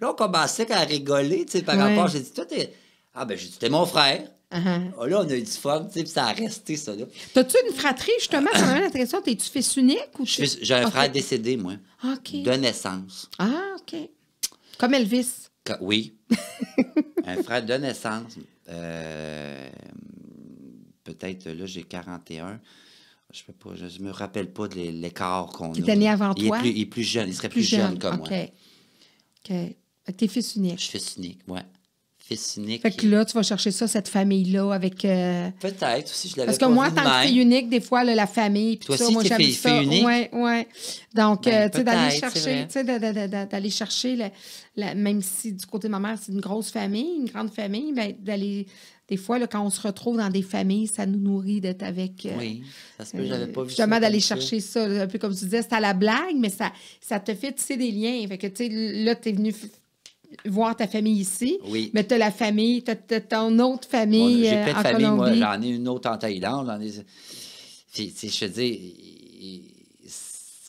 là, on commençait à rigoler, tu sais, par rapport. J'ai dit, toi, t'es. Ah, ben, j'ai dit, t'es mon frère. Uh-huh. Ah, là, on a eu du fun, tu sais, puis ça a resté, ça. T'as-tu une fratrie, justement, ça m'a l'impression? T'es-tu fils unique ou tu... J'ai un frère décédé, moi. OK. De naissance. Ah, OK. Comme Elvis. oui. <laughs> un frère de naissance. Euh, peut-être, là, j'ai 41. Je ne pas, je me rappelle pas de l'écart qu'on a. Il né avant Est plus, il est plus jeune, il serait plus, jeune, que moi. Ok. moi. OK. T'es fils unique. Je suis fils unique, ouais. Fils unique. Fait que là, tu vas chercher ça, cette famille-là, avec. Euh, peut-être aussi, je l'avais Parce que moi, tant que fille unique, des fois, la famille, puis ça, aussi, moi, j'aime ça. Fille unique? Ouais, ouais. Donc, ben, euh, tu sais, d'aller chercher, tu sais, d'aller chercher, même si du côté de ma mère, c'est une grosse famille, une grande famille, ben, d'aller. Des fois, là, quand on se retrouve dans des familles, ça nous nourrit d'être avec. Euh, oui, ça se peut, j'avais pas vu Justement, d'aller chercher ça, un peu comme tu disais, c'est à la blague, mais ça, ça te fait tisser des liens. Fait que, tu sais, là, es venu voir ta famille ici, oui. mais tu as la famille, tu as, ton autre famille. J'ai euh, plein de famille, moi. J'en ai une autre en Thaïlande. je te dis,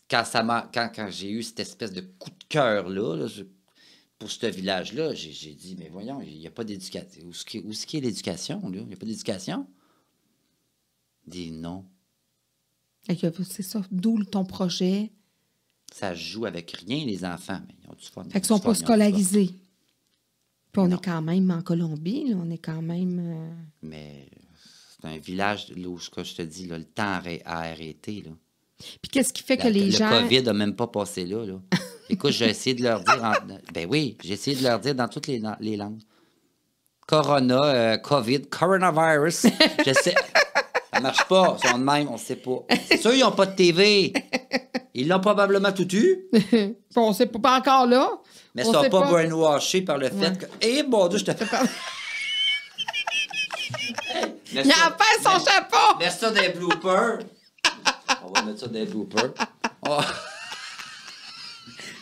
quand, j'ai eu cette espèce de coup de cœur-là, pour ce village-là, j'ai dit, mais voyons, il n'y a pas d'éducation. Où est-ce qu'il est, a l'éducation? Il n'y a pas d'éducation? dit non. C'est ça. D'où ton projet ça joue avec rien, les enfants. ils ont du fun. Fait qu'ils sont pas scolarisés. Puis on est quand même en Colombie, là, on est quand même. Euh, mais c'est un village là, où, que je te dis, là, le temps a arrêté. Là. Puis qu'est-ce qui fait que les gens. Le COVID n'a même pas passé là. là. <laughs> Écoute, j'ai essayé de leur dire. Ben oui, j'ai essayé de leur dire dans toutes les, les langues. Corona, euh, COVID, coronavirus. <laughs> je sais marche pas. Ils en de même, on sait pas. C'est sûr, ils n'ont pas de TV. Ils l'ont probablement tout eu. <laughs> on sait pas, pas encore là. Mais ça sont pas, brainwashé par le fait que. Eh, bon Dieu, je te <laughs> parler. Il a fait son chapeau. Mets ça des bloopers. on va mettre ça des bloopers. <laughs> Oh.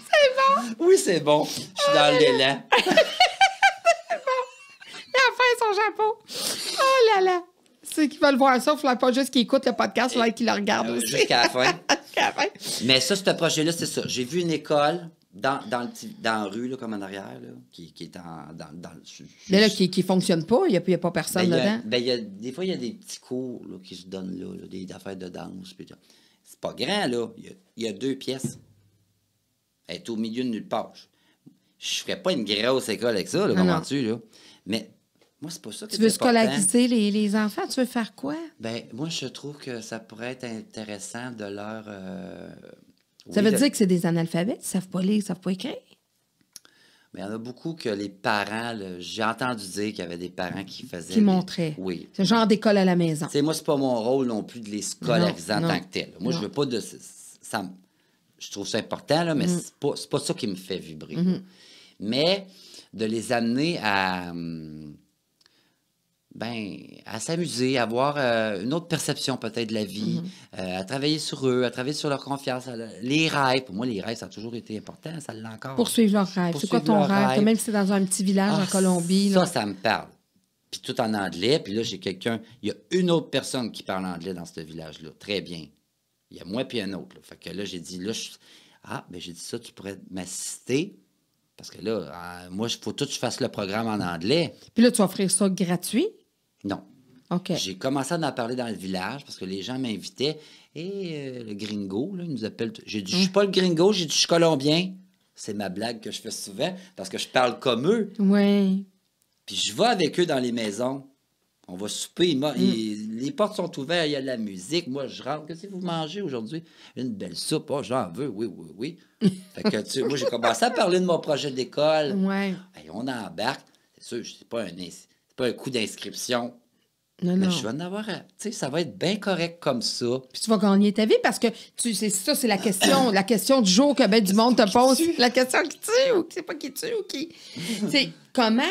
C'est bon. Oui, c'est bon. Je suis dans l'élan. c'est bon. Il a fait son chapeau. Oh là là ceux qui veulent voir ça, il ne pas juste qu'ils écoutent le podcast, il qu'ils le regardent ben aussi. la <laughs> Mais ça, ce projet-là, c'est ça. J'ai vu une école dans, dans, le, dans la rue, là, comme en arrière, là, qui, qui, est en, dans, dans le Mais là, qui ne fonctionne pas, il n'y a, pas personne ben, dedans. Ben, y a, des fois, il y a des petits cours là, qui se donnent là, des affaires de danse. C'est pas grand, là. Il y, a, deux pièces. Elle est au milieu de nulle part. Je ne ferais pas une grosse école avec ça, ah comment tu, là. Mais moi, c'est pas ça Tu veux scolariser les, enfants? Tu veux faire quoi? Ben, moi, je trouve que ça pourrait être intéressant de leur. Euh, ça veut dire que c'est des analphabètes? Ils savent pas lire, ils savent pas écrire? Mais ben, il y en a beaucoup que les parents, j'ai entendu dire qu'il y avait des parents qui faisaient. Qui montraient. Oui. Ce genre d'école à la maison. C'est moi, c'est pas mon rôle non plus de les scolariser en tant que tel. Moi, je veux pas de. Ça, je trouve ça important, mais mm. c'est pas, ça qui me fait vibrer. Mm-hmm. Mais de les amener à. Hum, ben, à s'amuser, à avoir euh, une autre perception peut-être de la vie, mhm. euh, à travailler sur eux, à travailler sur leur confiance, les rêves. Pour moi, les rêves, ça a toujours été important, ça l'est encore. Poursuivre leurs rêves. C'est quoi ton rêve? Même si c'est dans un petit village en ah, Colombie. Ça, ça me parle. Puis tout en anglais. Puis là, j'ai quelqu'un, il y a une autre personne qui parle anglais dans ce village-là. Très bien. Il y a moi puis un autre. Fait que là, j'ai dit, là, ah, ben j'ai dit ça, tu pourrais m'assister. Parce que là, ah, moi, il faut tout que je fasse le programme en anglais. Puis là, tu vas offrir ça gratuit? Non. Ok. J'ai commencé à en parler dans le village parce que les gens m'invitaient. Et euh, le gringo, là, il nous appelle. J'ai dit, je suis mm. pas le gringo, j'ai dit, je suis colombien. C'est ma blague que je fais souvent parce que je parle comme eux. Oui. Puis je vais avec eux dans les maisons. On va souper. Mm. les portes sont ouvertes, il y a de la musique. Moi, je rentre. Qu'est-ce que vous mangez aujourd'hui? Une belle soupe. Oh, j'en veux. Oui, oui, oui. <laughs> fait que, tu, moi, j'ai commencé à parler de mon projet d'école. Ouais. Et on embarque. C'est sûr, je ne suis pas un un coup d'inscription. Non, non. je vais en avoir, tu sais, ça va être bien correct comme ça. Puis tu vas gagner ta vie parce que tu, c'est ça, c'est la question, la question du jour que ben du monde te pose, la question qui tue ou qui c'est pas qui tue ou qui. <laughs> c'est comment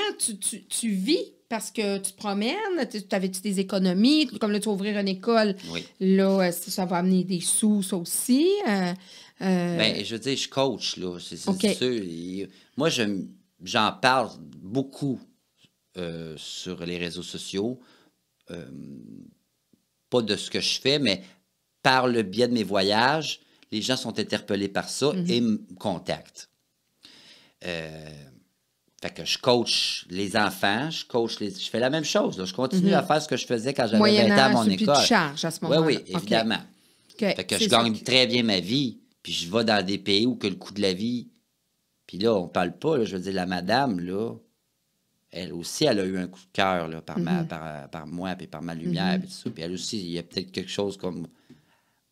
tu, vis parce que tu te promènes, tu avais-tu des économies, comme là tu vas ouvrir une école, là ça va amener des sous, aussi. Euh, euh, ben, je veux dire, je coach là, c'est, sûr. moi, j'en parle beaucoup euh, sur les réseaux sociaux, euh, pas de ce que je fais, mais par le biais de mes voyages, les gens sont interpellés par ça mm-hmm. et me contactent. Euh, fait que je coach les enfants, je coach les. Je fais la même chose. Je continue mm-hmm. à faire ce que je faisais quand j'avais 20 ans à mon école. charge à ce moment-là. Oui, oui, évidemment. Fait que je gagne très bien ma vie. Puis je vais dans des pays où que le coût de la vie. Puis là, on parle pas, je veux dire, la madame, là, elle aussi, elle a eu un coup de cœur mhm. par, par, moi, puis par ma mhm. lumière, puis elle aussi, il y a peut-être quelque chose comme.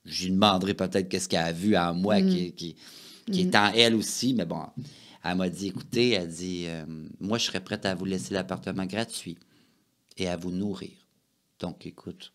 Je lui demanderai peut-être qu'est-ce qu'elle a vu en moi mhm. qui, qui, qui est en elle aussi, mais bon. Elle m'a dit écoutez, elle dit euh, moi, je serais prête à vous laisser l'appartement gratuit et à vous nourrir. Donc, écoute,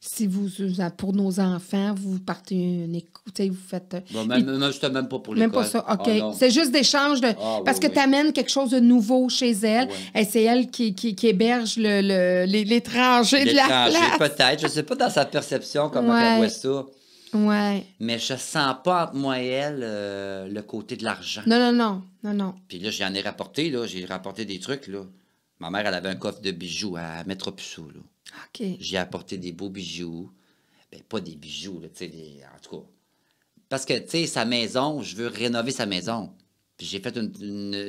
si vous, euh, pour nos enfants, vous partez une écoute, vous faites. Bon, euh, même, non, justement, même pas pour les Même pas ça, OK. Ah, c'est juste d'échange, ah, parce que tu amènes quelque chose de nouveau chez elle. Et c'est elle qui, qui, héberge l'étranger le, de la place. peut-être. Je sais pas dans sa perception comment elle voit ça. Ouais. Mais je sens pas entre moi et elle euh, le côté de l'argent. Non, non, non. Non, non. Puis là, j'en ai rapporté, là. J'ai rapporté des trucs, là. Ma mère, elle avait un coffre de bijoux à mettre au là. J'ai apporté des beaux bijoux. Ben, pas des bijoux, là, en tout cas. Parce que, tu sais, sa maison, je veux rénover sa maison. J'ai fait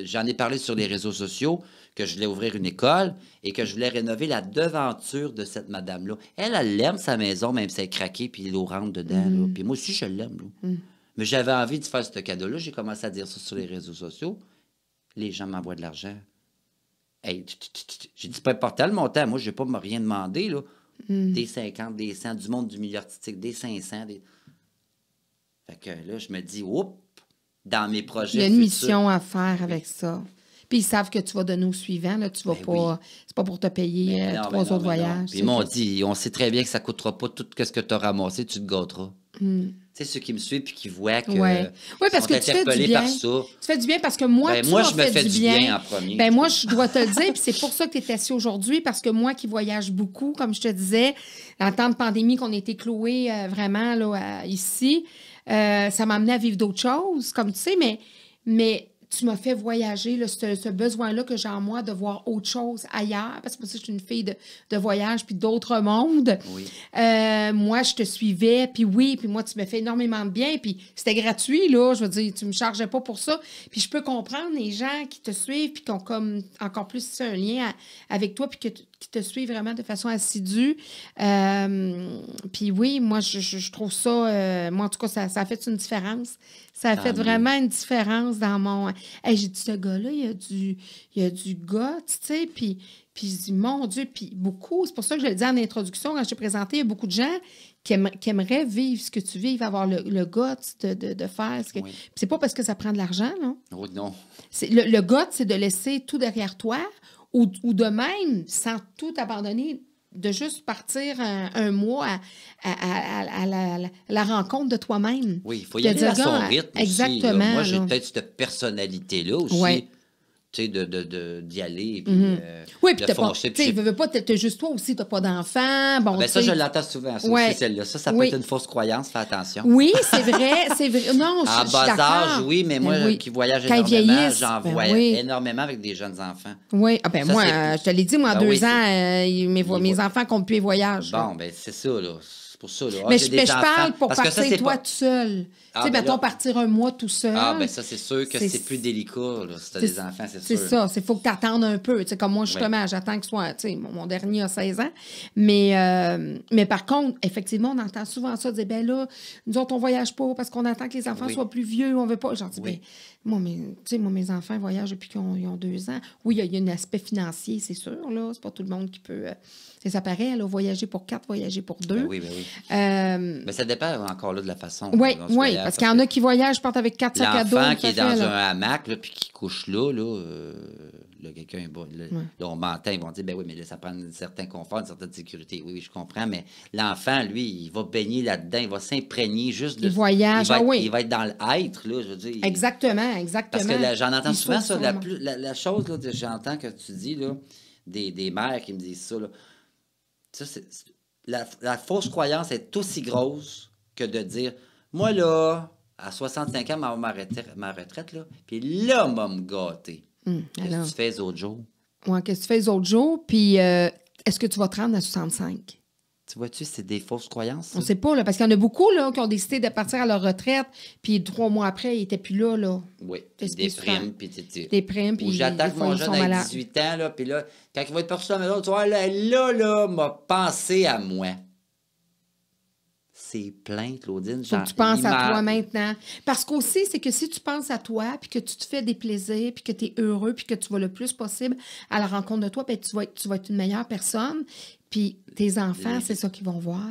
j'en ai parlé sur les réseaux sociaux que je voulais ouvrir une école et que je voulais rénover la devanture de cette madame-là. Elle, elle aime sa maison, même si elle est craquée, puis l'eau rentre dedans. Mm. Puis moi aussi, je l'aime. Mm. Mais j'avais envie de faire ce cadeau-là. J'ai commencé à dire ça sur les réseaux sociaux. Les gens m'envoient de l'argent j'ai dit pas porter le montant. Moi, je vais pas rien demandé. Là. Hmm. Des 50, des 100, du monde du milieu artistique, des 500. Des... Fait que là, je me dis, oups, dans mes projets. Il y a une mission à faire avec ça. Puis ils savent que tu vas donner au suivant. Là, tu vas ben pas. C'est pas pour te payer ben euh, trois ben autres voyages. Puis ils m'ont dit, on sait très bien que ça coûtera pas tout ce que tu as ramassé, tu te gâteras c'est mm. Tu sais, ceux qui me suivent et qui voient que. parce que tu fais du bien. Tu fais du bien parce que moi, ben, moi, je me fais du bien. en premier. Ben, moi, je dois te dire, c'est pour ça que tu es assis aujourd'hui, parce que moi qui voyage beaucoup, comme je te disais, en temps de pandémie qu'on était cloués euh, vraiment là, ici, euh, ça m'a amené à vivre d'autres choses, comme tu sais, mais tu m'as fait voyager, ce, besoin-là que j'ai en moi de voir autre chose ailleurs, parce que moi, je suis une fille de, voyage, puis d'autres mondes. Euh, moi, je te suivais, puis oui, puis moi, tu me fais énormément de bien, puis c'était gratuit, là, je veux dire, tu me chargeais pas pour ça. Puis je peux comprendre les gens qui te suivent, puis qui ont comme encore plus un lien avec toi, puis que qui te suivent vraiment de façon assidue. Euh, puis oui, moi, je, trouve ça, euh, moi, en tout cas, ça, ça a fait une différence. Ça a fait vraiment une différence dans mon. j'ai dit, ce gars-là, il a du, a du gars, tu sais. Puis, puis je dis, mon Dieu, puis beaucoup. C'est pour ça que je le dis en introduction, quand je t'ai présenté, il y a beaucoup de gens qui, aimeraient, vivre ce que tu vis, avoir le, le de, faire. Ce que... C'est pas parce que ça prend de l'argent, non? Oh, non. Le, le c'est de laisser tout derrière toi ou de même, sans tout abandonner, de juste partir un, mois à, la, rencontre de toi-même. Oui, il faut y aller à son ah, rythme. Exactement. Moi, j'ai peut-être cette personnalité-là aussi tu sais, d'y aller. Puis, mm-hmm. euh, oui, puis t'as pas, tu veux pas, juste toi aussi, t'as pas d'enfants. Bon, ah ben ça, je l'entends souvent, ça celle-là. Ça, ça peut être une fausse croyance, fais attention. Oui, c'est vrai, c'est vrai. Non, je, À bas âge, oui, mais ben moi, qui voyage énormément, j'en ben voyage énormément avec des jeunes enfants. Oui, ah ben moi, euh, je te l'ai dit, moi, en ah deux ans, euh, mes, mes enfants comptent plus les Bon, ben c'est ça, là. Ah, mais, je, parle pour partir toi tout seul. Ah, tu sais, ben partir un mois tout seul. Ah, ben ça, c'est sûr que c'est plus délicat là, si tu des enfants, c'est sûr. C'est ça. Il faut que tu un peu. Tu sais, comme moi, justement, j'attends que soit. Tu sais, mon, dernier a 16 ans. Mais, euh, mais par contre, effectivement, on entend souvent ça dire, ben là, nous autres, on voyage pas parce qu'on attend que les enfants soient plus vieux, on veut pas. J'en dis, oui. Ben, moi, mes, moi, mes enfants voyagent depuis qu'ils ont, deux ans. Oui, il y, a un aspect financier, c'est sûr. là. C'est pas tout le monde qui peut. Euh, c'est ça paraît, voyager pour quatre, voyager pour deux. Ben oui, ben oui. Euh, mais ça dépend encore là de la façon. Oui, oui, parce qu'il y en a qui voyagent, partent avec quatre sacs à dos. L'enfant qui est dans un hamac, puis qui couche là, là, euh, quelqu'un, là, on m'entend, ils vont dire, ben oui, mais là, ça prend un certain confort, une certaine sécurité. Oui, je comprends, mais l'enfant, lui, il va baigner là-dedans, il va s'imprégner juste de... Il voyage, va, ah être, oui. il va être dans l'être, là, je veux dire. Exactement, exactement. Parce que j'en entends souvent ça, la, chose, là, j'entends que tu dis, là, des, des mères qui me disent ça, là, la, la, fausse croyance est aussi grosse que de dire Moi, là, à 65 ans, ma, ma retraite, ma retraite là, puis là, m'a me gâter. Hum, qu'est-ce que tu fais les autres jours? Ouais, qu'est-ce que tu fais les autres jours? Puis euh, est-ce que tu vas te rendre à 65? Tu vois-tu, c'est des fausses croyances. On ne sait pas, là, parce qu'il y en a beaucoup là, qui ont décidé de partir à leur retraite, puis trois mois après, ils n'étaient plus là. là. Oui, des primes, puis tu Des primes, puis. j'attaque mon jeune à 18 ans, là, puis là, quand il va être parti à la maison, tu vois, là, là, là m'a pensé à moi. C'est plein, Claudine. tu penses à toi maintenant. Parce qu'aussi, c'est que si tu penses à toi, puis que tu te fais des plaisirs, puis que tu es heureux, puis que tu vas le plus possible à la rencontre de toi, puis ben, tu, vas tu vas être une meilleure personne. Puis tes enfants, c'est ça qu'ils vont voir.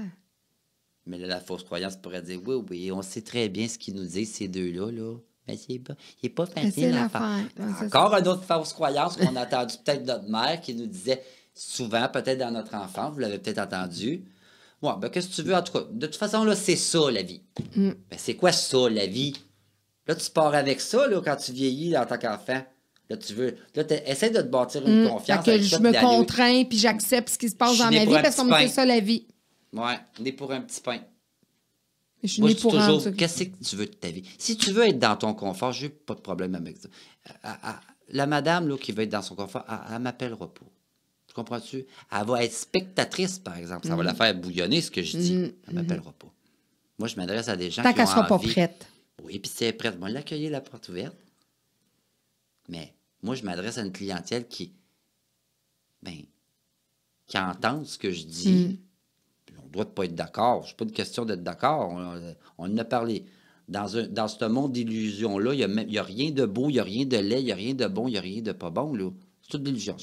Mais la fausse croyance pourrait dire oui, oui, on sait très bien ce qu'ils nous disent, ces deux-là. Mais il n'est pas, pas facile à faire. Encore une autre fausse croyance qu'on a entendue peut-être notre mère qui nous disait souvent, peut-être dans notre enfant, vous l'avez peut-être entendu. Bon ben qu'est-ce que tu veux en tout cas? De toute façon, là, c'est ça la vie. Mm. Ben, c'est quoi ça, la vie? Là, tu pars avec ça là, quand tu vieillis en tant qu'enfant. Là, tu veux. Là, essaie de te bâtir une hmm, confiance. Que je me contrains puis j'accepte ce qui se passe dans ma vie parce qu'on me fait ça la vie. Ouais, on est pour un petit pain. Je Moi, je dis toujours, qu'est-ce que tu veux de ta vie? Si tu veux être dans ton confort, j'ai pas de problème avec ça. la madame là, qui veut être dans son confort, elle, m'appelle m'appellera pas. Tu comprends-tu? Elle va être spectatrice, par exemple. Ça va la hmm. faire bouillonner, ce que je dis. Hmm, elle m'appellera pas. Moi, je m'adresse à des gens Tant qui qu ont sera pas prête. Oui, puis si elle est prête, moi, l'accueillir la porte ouverte. Mais moi, je m'adresse à une clientèle qui, ben, qui entend ce que je dis. On mm. On doit pas être d'accord. C'est pas une question d'être d'accord. On, en a parlé. Dans, un, dans ce monde d'illusions, là il n'y a, rien de beau, il n'y a rien de laid, il n'y a rien de bon, il n'y a rien de pas bon. C'est toute l'illusion,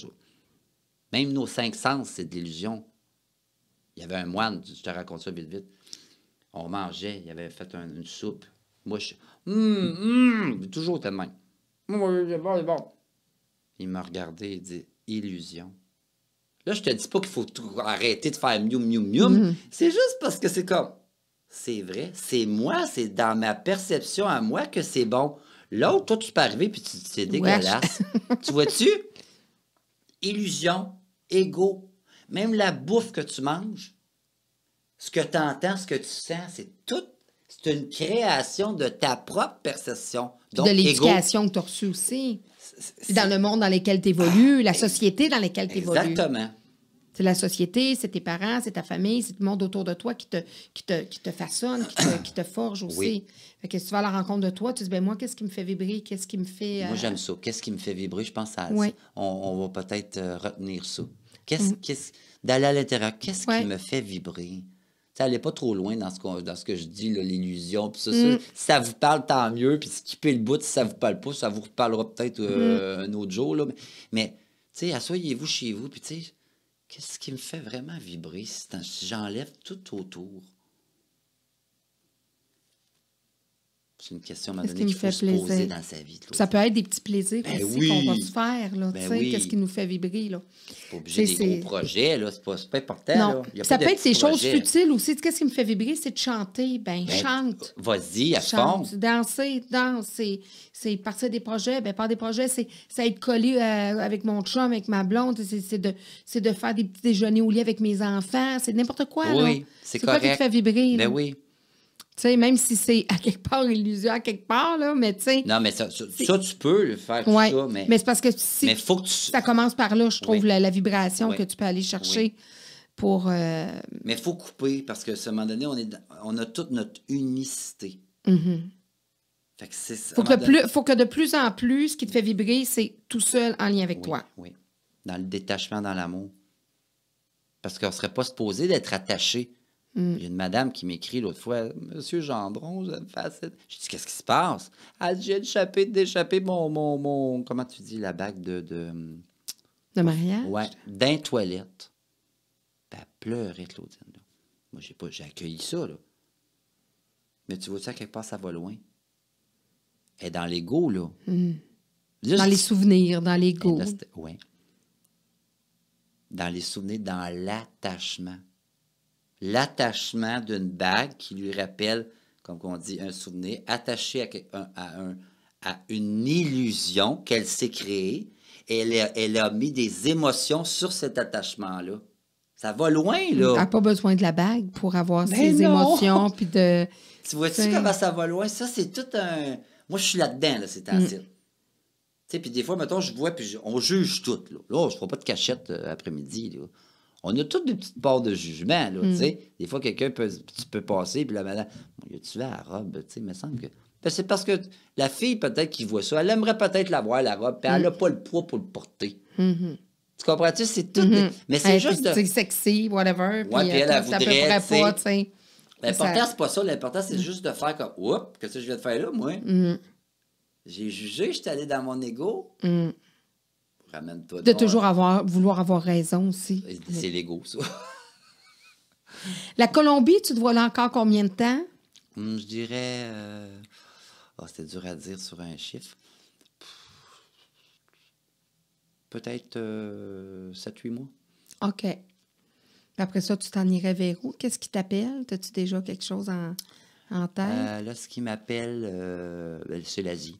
Même nos cinq sens, c'est de l'illusion. Il y avait un moine, je te raconte ça vite, vite. On mangeait, il avait fait une soupe. Moi, je. Hum, hum toujours tellement. Oui, c'est bon, c'est bon. Il m'a regardé et dit Illusion. Là, je te dis pas qu'il faut arrêter de faire mium mium mium mm-hmm. C'est juste parce que c'est comme c'est vrai, c'est moi, c'est dans ma perception à moi que c'est bon. L'autre, toi, tu peux arriver puis tu c'est dégueulasse. <laughs> tu vois-tu? Illusion, ego même la bouffe que tu manges, ce que tu entends, ce que tu sens, c'est tout. C'est une création de ta propre perception. de l'éducation que tu as aussi. Dans le monde dans lequel tu évolues, la société dans laquelle tu évolues. Exactement. C'est la société, c'est tes parents, c'est ta famille, c'est le monde autour de toi qui te, qui te, qui te façonne, qui te, qui te forge aussi. Fait que si tu vas à la rencontre de toi, tu te dis, ben moi, qu'est-ce qui me fait vibrer? Qu'est-ce qui me fait... Euh, moi, j'aime ça. Qu'est-ce qui me fait vibrer? Je pense à on, va peut-être euh, retenir ça. Qu'est-ce, mm. qu'est-ce, d'aller à l'intérieur, qu'est-ce qui me fait vibrer? n'allait pas trop loin dans ce, ce que je dis, l'illusion. Ça, mm. ça, vous parle, tant mieux. Puis le bout, si ça vous parle pas, ça vous parlera peut-être euh, mm. un autre jour. Mais, tu asseyez-vous chez vous. Puis, qu'est-ce qui me fait vraiment vibrer si j'enlève tout autour? C'est une question à plaisir? poser dans sa vie. Ça peut être des petits plaisirs ben qu'on va se faire. Ben qu'est-ce qui nous fait vibrer? C'est obligé des gros projets. C'est, pas, pas important. Là. ça peut être des choses futiles aussi. Qu'est-ce qui me fait vibrer? C'est de chanter. Ben, ben chante. Euh, vas-y, à fond. Danser, danse. C'est, partir des projets. Ben, par des projets, c'est, être collé euh, avec mon chum, avec ma blonde. C'est, de, faire des petits déjeuners au lit avec mes enfants. C'est n'importe quoi. Oui, c'est, correct. quoi qui te fait vibrer? Mais oui sais, même si c'est à quelque part illusion, à quelque part, là, mais tu sais. Non, mais ça, ça, tu peux le faire, ça, mais. Mais c'est parce que si ça commence par là, je trouve, la, vibration que tu peux aller chercher pour. Euh, mais il faut couper, parce que ce moment donné, on, est on a toute notre unicité. Mm-hmm. Fait que c'est faut, que plus, faut que de plus en plus, ce qui te fait vibrer, c'est tout seul en lien avec toi. Oui. Dans le détachement, dans l'amour. Parce qu'on ne serait pas supposé d'être attaché il y a une madame qui m'écrit l'autre fois Monsieur Gendron, je me facette. Je dis Qu'est-ce qui se passe Elle dit J'ai échappé, d'échapper mon, mon, mon. Comment tu dis la bague de. De, de mariage Ouais, d'un toilette. elle pleurait, Claudine. Moi, j'ai pas, accueilli ça, là. Mais tu vois ça quelque part, ça va loin. Et dans l'ego, là. Mm. Dans les souvenirs, dans l'ego. Oui. Dans les souvenirs, dans l'attachement l'attachement d'une bague qui lui rappelle, comme on dit, un souvenir, attaché à, une illusion qu'elle s'est créée. elle, a, mis des émotions sur cet attachement-là. Ça va loin, là. Elle n'a pas besoin de la bague pour avoir ses émotions, <laughs> puis de... Tu vois-tu comment ça va loin? Ça, c'est tout un... Moi, je suis là-dedans, là, c'est un mm. Tu sais, puis des fois, mettons, je vois, puis on juge tout, là. je ne pas de cachette euh, après-midi, là. On a toutes des petites parts de jugement, là, tu hmm. sais. Des fois, quelqu'un peut, tu peux passer, puis la madame, tu y a-tu la robe, tu sais, me semble que... Ben, c'est parce que la fille, peut-être, qui voit ça, elle aimerait peut-être l'avoir, la robe, puis elle n'a hmm. pas le poids pour le porter. Mm-hmm. Tu comprends-tu? C'est tout. Mm-hmm. Mais c'est juste. C'est sexy, whatever. Ouais, puis elle, euh, elle, voudrait, tu sais. L'important, c'est pas ça. L'important, c'est mm. juste de faire comme Oups, qu'est-ce que je viens de faire là, moi? Mm. J'ai jugé, j'étais allé dans mon ego. Mm. De toujours avoir, vouloir avoir raison aussi. C'est l'ego, ça. <laughs> La Colombie, tu te vois là encore combien de temps? Hum, je dirais. Euh... Oh, c'est dur à dire sur un chiffre. Peut-être 7-8 euh, mois. OK. Après ça, tu t'en irais vers où? Qu'est-ce qui t'appelle? As-tu déjà quelque chose en, tête? Euh, là, ce qui m'appelle, euh, ben, c'est l'Asie.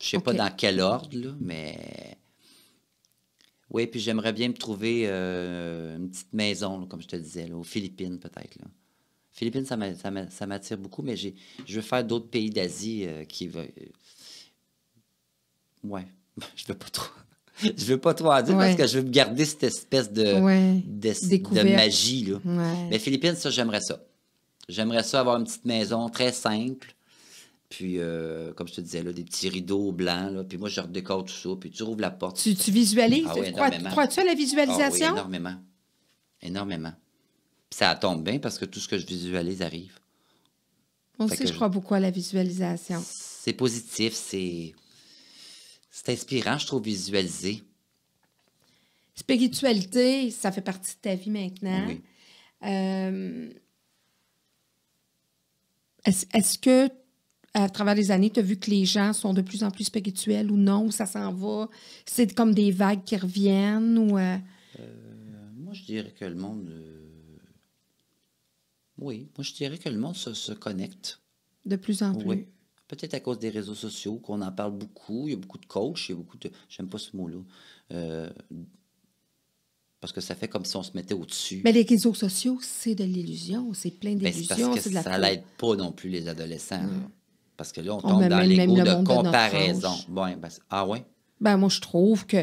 Je sais pas dans quel ordre, là, mais oui, puis j'aimerais bien me trouver euh, une petite maison, comme je te disais, aux Philippines peut-être. Philippines, ça m'attire beaucoup, mais j'ai, je veux faire d'autres pays d'Asie euh, qui veulent. Ouais, <laughs> je veux pas trop. <laughs> je veux pas trop en dire parce que je veux garder cette espèce de, de, magie. Là. Mais Philippines, ça, j'aimerais ça. J'aimerais ça avoir une petite maison très simple, puis, euh, comme je te disais, là, des petits rideaux blancs. Là, puis moi, je redécore tout ça. Puis tu rouvres la porte. Tu, visualises? Ah énormément. Crois, tu à la visualisation? Ah, oui, énormément. Énormément. Puis ça tombe bien parce que tout ce que je visualise arrive. On sait que je crois beaucoup à la visualisation. C'est positif, c'est... inspirant, je trouve, visualiser. Spiritualité, ça fait partie de ta vie maintenant. Euh, est-ce que à travers les années, tu as vu que les gens sont de plus en plus spirituels ou non, ça s'en va? C'est comme des vagues qui reviennent ou. Euh? Euh, moi, je dirais que le monde. Euh, oui, moi, je dirais que le monde se, connecte. De plus en plus. Peut-être à cause des réseaux sociaux, qu'on en parle beaucoup. Il y a beaucoup de coachs, il y a beaucoup de. J'aime pas ce mot-là. Parce que ça fait comme si on se mettait au-dessus. Mais les réseaux sociaux, c'est de l'illusion. C'est plein ben, d'illusions. Ben, parce que ça n'aide pas non plus les adolescents. Parce que là, on, oh, tombe dans l'ego de comparaison. Bon, ben, ah ouais? Ben, moi, je trouve que.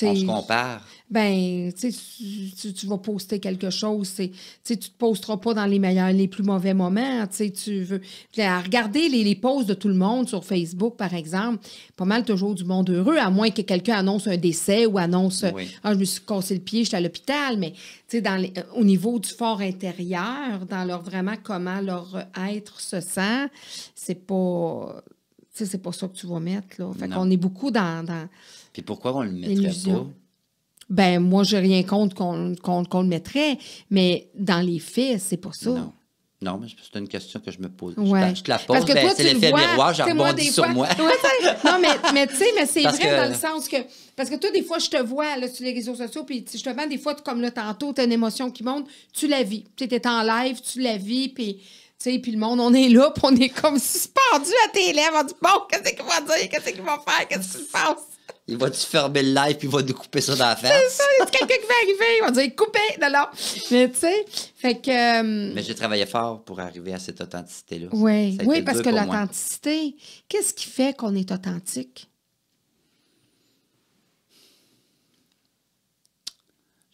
On se compare. Ben, tu, si tu vas poster quelque chose. Tu ne te posteras pas dans les meilleurs, les plus mauvais moments. Tu veux. Regarder les, les posts de tout le monde sur Facebook, par exemple. Pas mal toujours du monde heureux, à moins que quelqu'un annonce un décès ou annonce Ah, je me suis cassé le pied, je suis à l'hôpital. Mais dans les, euh, au niveau du fort intérieur, dans leur vraiment comment leur euh, être se sent, c'est pas c'est pas ça que tu vas mettre. Là. Fait qu'on est beaucoup dans, Puis pourquoi on le mettrait pas? Ben, moi, n'ai rien contre qu'on le mettrait, mais dans les faits, c'est pas ça. Non. Non, mais c'est une question que je me pose. Ouais. Je, te la pose, Parce que ben, c'est l'effet miroir, j'en rebondis sur moi. non, mais, tu sais, mais c'est vrai dans le sens que... Parce que toi, des fois, je te vois sur les réseaux sociaux, puis je te justement, des fois, comme là, tantôt, t'as une émotion qui monte, tu la vis. Tu es en live, tu la vis, puis tu sais, puis le monde, on est là, puis on est comme suspendu à tes lèvres. On dit, bon, qu'est-ce qu'il va dire? Qu'est-ce qu'il va faire? Qu'est-ce qui se passe? Il va-tu fermer le live, puis il va te couper ça dans la face? C'est ça, il quelqu'un qui va arriver, il va dire, coupez! Non, Mais tu sais, fait que. Euh, Mais j'ai travaillé fort pour arriver à cette authenticité-là. Oui, oui parce que l'authenticité, qu'est-ce qui fait qu'on est authentique?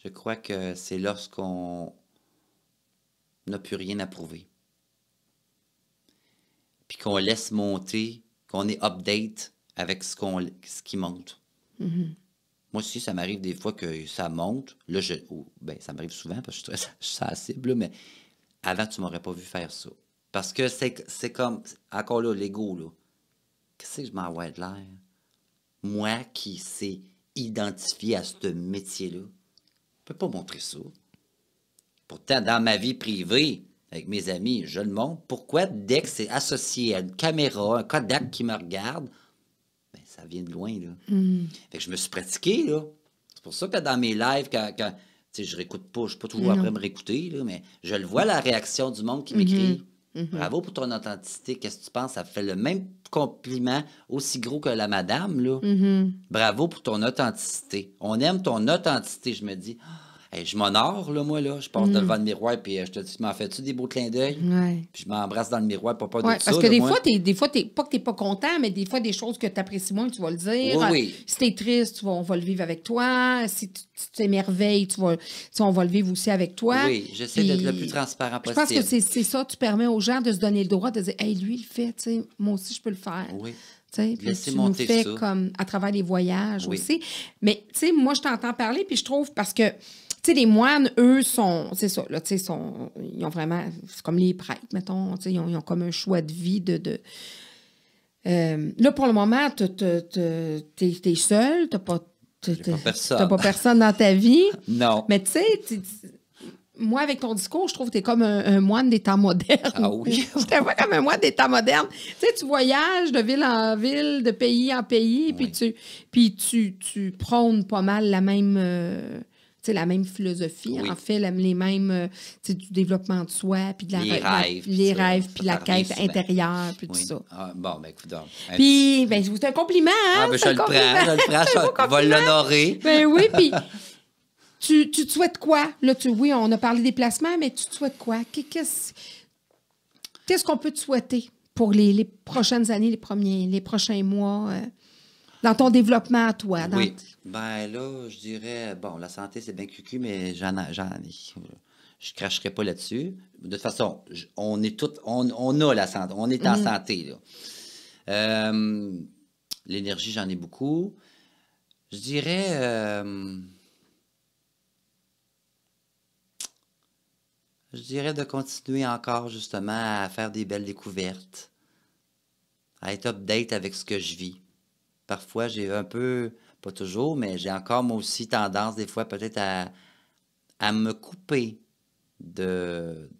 Je crois que c'est lorsqu'on n'a plus rien à prouver qu'on laisse monter, qu'on est update avec ce, qu'on, ce qui monte. Mm-hmm. Moi aussi, ça m'arrive des fois que ça monte. Là, je, ben, ça m'arrive souvent parce que je suis très <laughs> sensible, mais avant, tu ne m'aurais pas vu faire ça. Parce que c'est comme, encore là, l'ego, là. Qu'est-ce que je m'envoie de l'air? Moi qui s'est identifié à ce métier-là, je ne peux pas montrer ça. Pourtant, dans ma vie privée, avec mes amis, je le montre. Pourquoi dès que c'est associé à une caméra, un Kodak qui me regarde, ben, ça vient de loin. Là. Mm. je me suis pratiqué. là. C'est pour ça que dans mes lives, quand, je réécoute pas, je ne peux pas toujours après me réécouter, mais je le vois la réaction du monde qui mm-hmm. m'écrit. Mm-hmm. Bravo pour ton authenticité. Qu'est-ce que tu penses? Ça fait le même compliment aussi gros que la madame. Là. Mm-hmm. Bravo pour ton authenticité. On aime ton authenticité. Je me dis, ah, je m'honore, le moi, là. Je passe hmm. devant le miroir, puis euh, je te dis, m'en fais-tu des beaux clins d'œil? Puis je m'embrasse dans le miroir, pas pas parce ça. Parce que des, fois, des fois, pas que t'es pas content, mais des fois, des choses que tu apprécies moins, tu vas le dire. Si tu Si triste, on va le vivre avec toi. Si tu t'émerveilles, tu on va le vivre aussi avec toi. Oui, j'essaie d'être le plus transparent possible. Je pense que c'est, c'est ça, tu permets aux gens de se donner le droit de dire, hey, lui, il fait, tu sais, moi aussi, je peux le faire. Oui. Puis tu nous fais comme à travers les voyages aussi. Mais, tu sais, moi, je t'entends parler, puis je trouve, parce que tu les moines, eux, sont. C'est ça, là, tu ils ont vraiment. C'est comme les prêtres, mettons. Ils ont, comme un choix de vie de. Euh, là, pour le moment, tu es, seul, tu n'as pas, pas, personne dans ta vie. <laughs> non. Mais tu sais, moi, avec ton discours, je trouve que tu es comme un, moine des temps modernes. Ah oui. <laughs> je comme un moine des temps modernes. Tu voyages de ville en ville, de pays en pays, puis, tu, puis tu, prônes pas mal la même. Euh, la même philosophie, en fait, les mêmes, euh, du développement de soi, puis de la, les rêves, les rêves puis la quête intérieure, puis tout ça. Ah, bon, ben écoute Puis, ben, c'est un compliment, hein? Ah, ben, je, le Prends, <laughs> je je va l'honorer. Ben oui, puis... Tu, te souhaites quoi? Là, tu, oui, on a parlé des placements, mais tu te souhaites quoi? Qu'est-ce qu'on peut te souhaiter pour les, prochaines années, les, premiers, les prochains mois? Euh? dans ton développement à toi. Dans oui. Ben là, je dirais, bon, la santé, c'est bien cucu, mais j'en, ai, je ne cracherai pas là-dessus. De toute façon, on est tout, on, a la santé, on est en mm-hmm. santé. Euh, l'énergie, j'en ai beaucoup. Je dirais. Euh, je dirais de continuer encore justement à faire des belles découvertes, à être update avec ce que je vis parfois, j'ai un peu, pas toujours, mais j'ai encore moi aussi tendance des fois peut-être à, me couper de...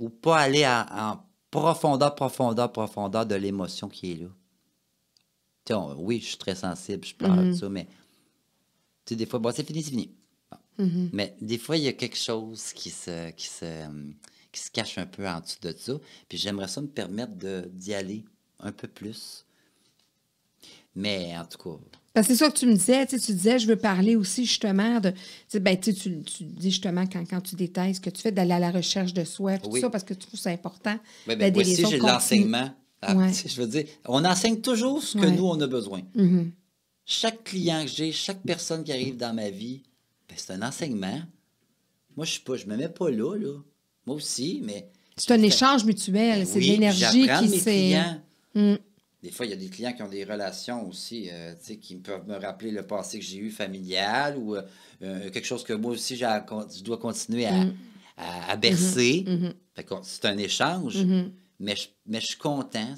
ou pas aller en profondeur, profondeur, profondeur de l'émotion qui est là. oui, je suis très sensible, je parle de mm-hmm. ça, mais tu des fois, bon, c'est fini, c'est fini. Mm-hmm. Mais des fois, il y a quelque chose qui se, qui se, qui se cache un peu en dessous de ça. Puis j'aimerais ça me permettre d'y aller un peu plus mais en tout cas. Parce que c'est ça que tu me disais, tu disais, je veux parler aussi justement de. Ben, tu, dis justement quand, quand tu détailles ce que tu fais, d'aller à la recherche de soi, tout ça, parce que tu trouves ça important. Oui, ben, aussi, j'ai de l'enseignement. Ah, je veux dire, on enseigne toujours ce que nous, on a besoin. Mm-hmm. Chaque client que j'ai, chaque personne qui arrive dans ma vie, ben, c'est un enseignement. Moi, je ne me mets pas là, Moi aussi, mais. C'est un échange mutuel, ben c'est l'énergie qui s'est des fois, il y a des clients qui ont des relations aussi, euh, qui peuvent me rappeler le passé que j'ai eu familial ou euh, euh, quelque chose que moi aussi, je dois continuer à, mm-hmm. bercer. Mm-hmm. Mm-hmm. C'est un échange, mais, je, mais je suis content.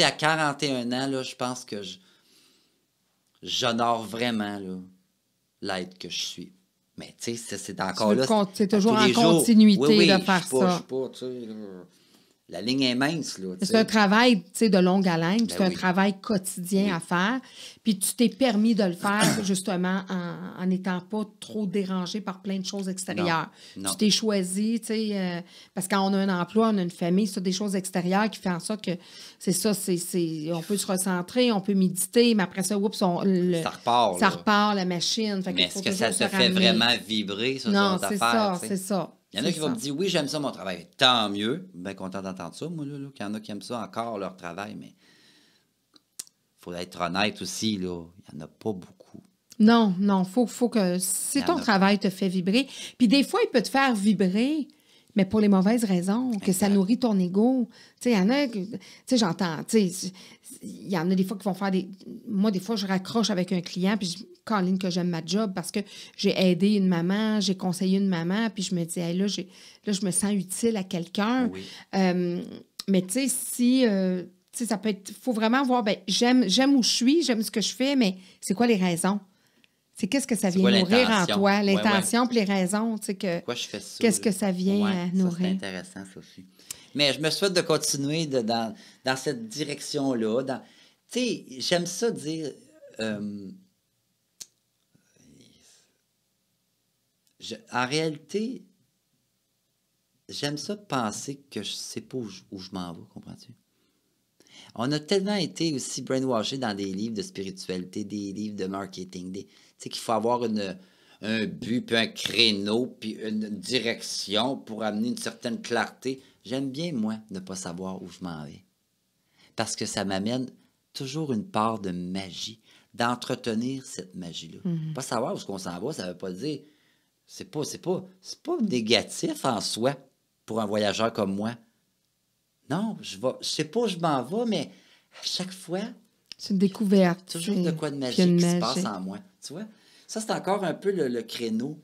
à 41 ans, là, je pense que j'honore vraiment l'être que je suis. Mais tu sais, c'est encore là. C'est toujours en continuité de faire je la ligne est mince. C'est un travail de longue haleine, ben c'est un travail quotidien à faire. Puis tu t'es permis de le <clears throat> faire justement en n'étant pas trop dérangé par plein de choses extérieures. Tu t'es choisi, tu sais, euh, parce qu'on a un emploi, on a une famille, c'est des choses extérieures qui font en sorte que c'est ça, c'est on peut se recentrer, on peut méditer, mais après ça, oups, on, ça repart. Ça la machine. mais est-ce que, ça te fait vraiment vibrer, ça, Non, c'est ça, c'est ça. Il y en a qui vont me dire Oui, j'aime ça mon travail. Tant mieux. Bien content d'entendre ça, moi, là, qu'il y en a qui aiment ça encore leur travail, mais il faut être honnête aussi, là. Il n'y en a pas beaucoup. Non, non, faut, faut que si ton travail te fait vibrer, puis des fois, il peut te faire vibrer mais pour les mauvaises raisons, que ça nourrit ton ego. Tu sais, il y en a, tu sais, j'entends, tu sais, il y en a des fois qui vont faire des. Moi, des fois, je raccroche avec un client, puis je colline que j'aime ma job parce que j'ai aidé une maman, j'ai conseillé une maman, puis je me dis, là là, là, je me sens utile à quelqu'un. Euh, mais tu sais, si. Euh, tu sais, ça peut être. faut vraiment voir, ben, j'aime où je suis, j'aime ce que je fais, mais c'est quoi les raisons? c'est qu'est-ce que ça vient nourrir en toi, l'intention puis les raisons, que, je Qu'est-ce que ça vient euh, nourrir? C'est intéressant, aussi. Mais je me souhaite de continuer dans, dans, cette direction-là. Tu sais, j'aime ça dire. Euh, en réalité, j'aime ça penser que je sais pas où je, m'en vais, comprends-tu? On a tellement été aussi brainwashed dans des livres de spiritualité, des livres de marketing, des sais, qu'il faut avoir un but, puis un créneau, puis une direction pour amener une certaine clarté. J'aime bien, moi, ne pas savoir où je m'en vais. Parce que ça m'amène toujours une part de magie, d'entretenir cette magie-là. Mhm. Pas savoir où est-ce qu'on s'en va, ça ne veut pas dire... C'est pas, c'est pas, pas négatif en soi pour un voyageur comme moi. Non, je vais, sais pas où je m'en vais, mais à chaque fois... C'est une découverte. Toujours de quoi de magie qui se passe en moi. Ça, c'est encore un peu le, créneau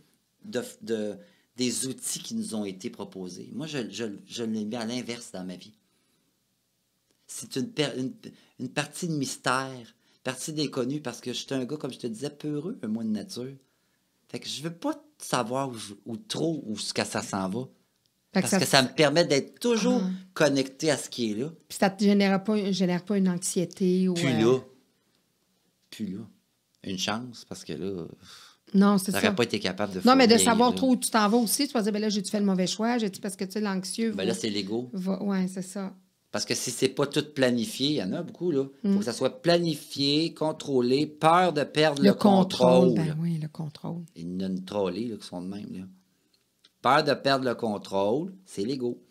des outils qui nous ont été proposés. Moi, je, je, l'ai mis à l'inverse dans ma vie. C'est une, partie de mystère, partie d'inconnu, parce que je j'étais un gars, comme je te disais, peureux, peu un moins de nature. Fait que je veux pas savoir où, trop où ça s'en va. Parce que ça, me permet d'être toujours ah. connecté à ce qui est là. Puis ça ne te génère pas, pas une anxiété ou. Puis euh, là. Puis là une chance parce que là. Non, c'est ça. n'aurait pas été capable de faire. Non, mais de savoir trop où tu t'en vas aussi, tu vas dire, ben là, j'ai-tu fait le mauvais choix, j'ai-tu parce que tu es l'anxieux. Ben là, c'est l'ego. Oui, c'est ça. Parce que si c'est pas tout planifié, il y en a beaucoup, là. Il faut mm. que ça soit planifié, contrôlé, peur de perdre le, contrôle. Ben oui, le contrôle. Et y en une là, qui sont de même, là. Peur de perdre le contrôle, c'est l'ego.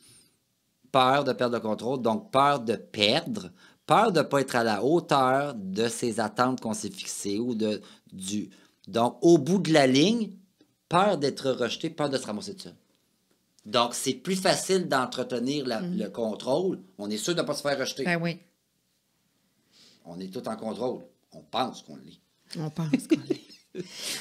Peur de perdre le contrôle, donc peur de perdre, peur de ne pas être à la hauteur de ses attentes qu'on s'est fixées ou de, du. Donc, au bout de la ligne, peur d'être rejeté, peur de se ramasser dessus. Donc, c'est plus facile d'entretenir mm-hmm. le contrôle. On est sûr de ne pas se faire rejeter. Ben oui. On est tout en contrôle. On pense qu'on l'est. On pense qu'on l'est.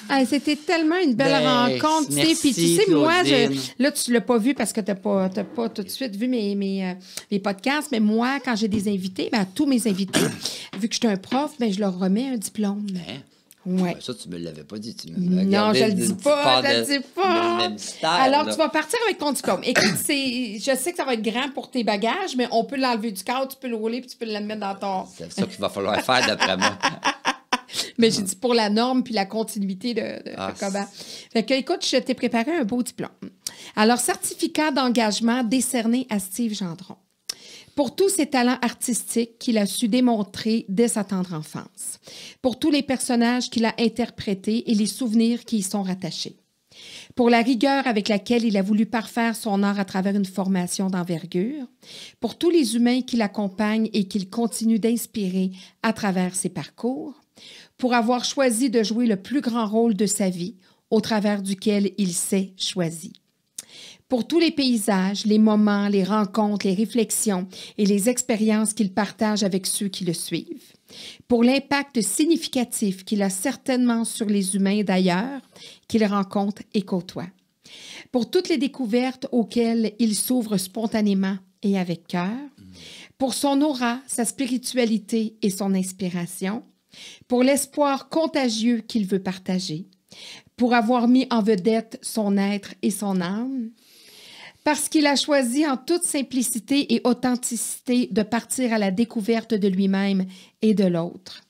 Ah, c'était tellement une belle ben, rencontre. Puis tu sais, moi, je, là, tu ne l'as pas vu parce que tu n'as pas, tout de suite vu mes, mes, euh, podcasts, mais moi, quand j'ai des invités, ben, tous mes invités, <coughs> vu que je suis un prof, ben, je leur remets un diplôme. Hein? Ouais. Ça, tu ne me l'avais pas dit. non, je le dis pas, je le dis pas. Alors, tu vas partir avec ton diplôme. Écoute, je sais que ça va être grand pour tes bagages, mais on peut l'enlever du cadre, tu peux le rouler, puis tu peux le mettre dans ton... C'est ça qu'il va falloir faire, d'après moi. <laughs> Mais j'ai dit pour la norme puis la continuité de, de, ah, Fait que, écoute, je t'ai préparé un beau diplôme. Alors, certificat d'engagement décerné à Steve Gendron pour tous ses talents artistiques qu'il a su démontrer dès sa tendre enfance, pour tous les personnages qu'il a interprétés et les souvenirs qui y sont rattachés, pour la rigueur avec laquelle il a voulu parfaire son art à travers une formation d'envergure, pour tous les humains qui l'accompagnent et qu'il continue d'inspirer à travers ses parcours, pour avoir choisi de jouer le plus grand rôle de sa vie, au travers duquel il s'est choisi. Pour tous les paysages, les moments, les rencontres, les réflexions et les expériences qu'il partage avec ceux qui le suivent. Pour l'impact significatif qu'il a certainement sur les humains d'ailleurs qu'il rencontre et côtoie. Pour toutes les découvertes auxquelles il s'ouvre spontanément et avec cœur. Pour son aura, sa spiritualité et son inspiration pour l'espoir contagieux qu'il veut partager, pour avoir mis en vedette son être et son âme, parce qu'il a choisi en toute simplicité et authenticité de partir à la découverte de lui-même et de l'autre,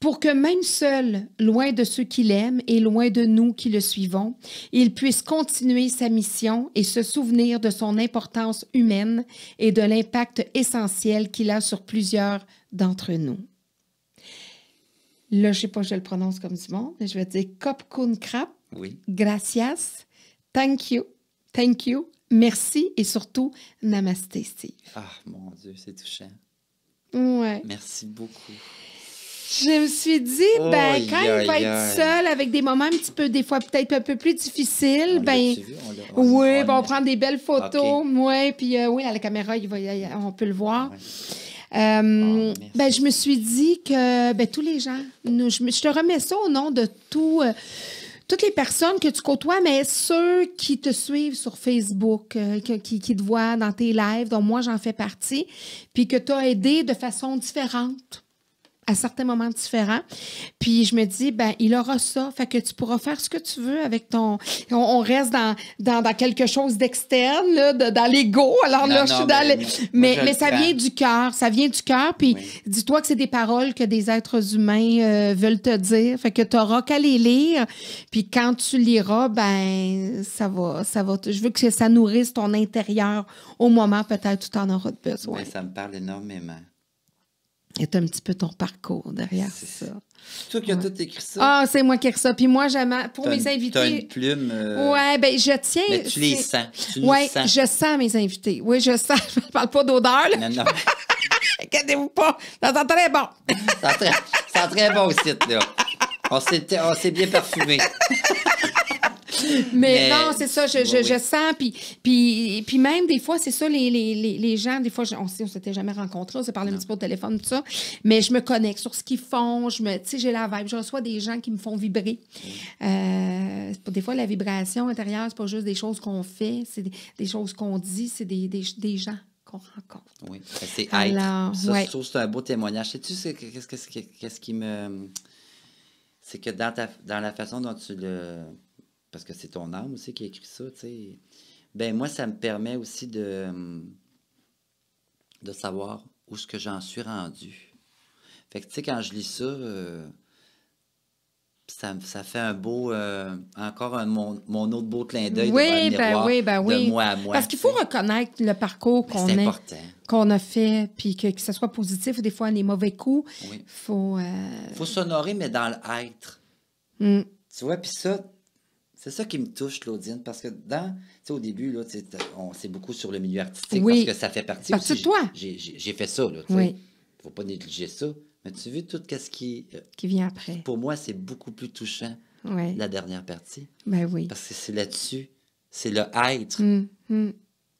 pour que même seul, loin de ceux qu'il aime et loin de nous qui le suivons, il puisse continuer sa mission et se souvenir de son importance humaine et de l'impact essentiel qu'il a sur plusieurs d'entre nous. Là, je ne sais pas, je le prononce comme du monde, mais je vais dire kun Krap. Oui. Gracias. Thank you. Thank you. Merci et surtout, namasté », Steve. Ah, mon Dieu, c'est touchant. Ouais. Merci beaucoup. Je me suis dit, ben, quand on il va être seul avec des moments un petit peu, des fois peut-être un peu plus difficiles, on ben. oui, on, ben, on des belles photos. puis euh, oui, à la caméra, on peut le voir. Euh, ah, ben, je me suis dit que ben, tous les gens, je, te remets ça au nom de tous euh, toutes les personnes que tu côtoies, mais ceux qui te suivent sur Facebook, euh, qui, qui, te voient dans tes lives, dont moi j'en fais partie, puis que tu as aidé de façon différente à certains moments différents. Puis je me dis, ben il aura ça, fait que tu pourras faire ce que tu veux avec ton. On, reste dans, dans, quelque chose d'externe, dans l'ego. Alors là, je suis dans mais, les... mais, ça vient du cœur, ça vient du cœur. Puis dis-toi que c'est des paroles que des êtres humains euh, veulent te dire, fait que tu n'auras qu'à les lire. Puis quand tu liras, ben ça va, ça va. Je veux que ça nourrisse ton intérieur au moment peut-être où tu en auras besoin. Ben, ça me parle énormément est un petit peu ton parcours derrière ça. C'est toi qui as tout écrit ça. Ah, c'est moi qui ai écrit ça. Puis moi, j'aime pour mes invités. tu as une plume. Euh, ouais, ben je tiens. Mais tu les sens. Tu ouais, sens. je sens mes invités. Oui, je sens. <laughs> Je parle pas d'odeur. Non, non. <laughs> Inquiétez-vous pas. Ça sent très bon. ça sent très, très, bon aussi, là. On s'est bien parfumé. <laughs> mais, non, c'est ça, je, je, sens. Puis, puis, puis même des fois, c'est ça, les, gens, des fois, on ne s'était jamais rencontrés, on s'est parlé un petit peu au téléphone, tout ça. Mais je me connecte sur ce qu'ils font. Je me, tu sais, j'ai la vibe. Je reçois des gens qui me font vibrer. Euh, des fois, la vibration intérieure, c'est pas juste des choses qu'on fait, c'est des, choses qu'on dit, c'est des, gens qu'on rencontre. Oui, ben, c'est être. ça, je trouve c'est un beau témoignage. Sais-tu qu'est-ce, qu'est-ce, qui me... C'est que dans, ta, dans la façon dont tu le, parce que c'est ton âme aussi qui écrit ça, tu sais. Ben moi, ça me permet aussi de, hum, de savoir où ce que j'en suis rendu. Fait que, tu sais, quand je lis ça, euh, ça, fait un beau, euh, encore mon, mon, autre beau clin d'œil oui, ben ben de moi à moi. Parce qu'il faut reconnaître le parcours ben, qu'on a fait, puis que, ce soit positif ou des fois les mauvais coups. Il faut, euh, faut s'honorer, mais dans l'être. Hum. Tu vois, puis ça, c'est ça qui me touche, Claudine, parce que dans, au début, c'est on beaucoup sur le milieu artistique parce que ça fait partie. Parce aussi, toi. J'ai fait ça, là, tu Faut pas négliger ça. Mais tu vois tout ce qui. Euh, qui vient après. Pour moi, c'est beaucoup plus touchant, la dernière partie. Ben oui. Parce que c'est là-dessus. C'est le être. Hum, hum.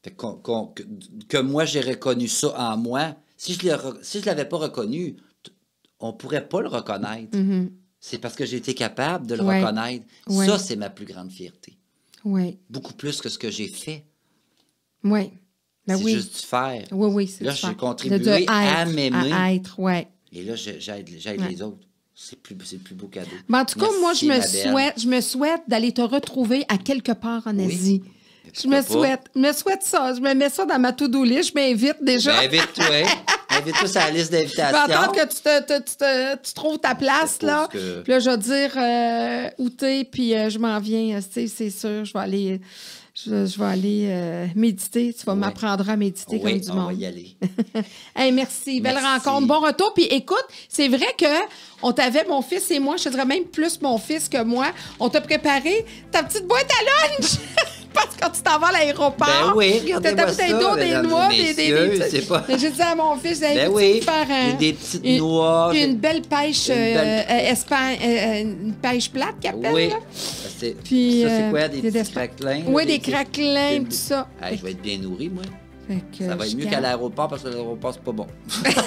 que, moi, j'ai reconnu ça en moi. Si je ne l'avais pas reconnu, on pourrait pas le reconnaître. Mm-hmm c'est parce que j'ai été capable de le reconnaître. Ça, c'est ma plus grande fierté. Oui. Beaucoup plus que ce que j'ai fait. Ouais. Ben oui. c'est juste du faire. Oui, oui, c'est Là, j'ai contribué à m'aimer. À être, ouais. Et là, j'aide les autres. C'est plus, c'est plus beau cadeau. Ben, en tout cas, moi, je me, souhaite, je me souhaite d'aller te retrouver à quelque part en Asie. Je me souhaite, me souhaite ça. Je me mets ça dans ma to-do list. Je m'invite déjà. Je toi <laughs> Je attendre que tu, te, tu, trouves ta place, là. Puis là, je vais dire euh, où puis euh, je m'en viens, euh, c'est sûr. Je vais aller, je, vais aller euh, méditer. Tu vas m'apprendre à méditer comme du monde. y aller. <laughs> hey, merci. Belle rencontre. Bon retour. Puis écoute, c'est vrai que on t'avait, mon fils et moi, je dirais même plus mon fils que moi, on t'a préparé ta petite boîte à lunch. <laughs> quand tu t'en vas à l'aéroport. tu ben oui, des noix, des, des, Je j'ai dit à mon fils, j'avais ben oui, des petites une, noix. Une belle pêche, une, euh, euh, euh, une pêche plate, Captain. Oui. ça, c'est quoi, des, petits craquelins? Oui, des, craquelins, tout ça. je vais être bien nourri, moi ça va être mieux qu'à l'aéroport parce que l'aéroport, c'est pas bon.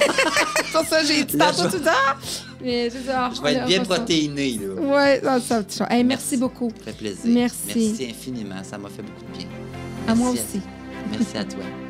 <laughs> Pour ça, j'ai dit tout ça. Mais je, vais être bien protéiné. Oui, ça, ça, ça. merci. beaucoup. Ça fait plaisir. Merci. infiniment. Ça m'a fait beaucoup de bien. à moi aussi. merci à toi.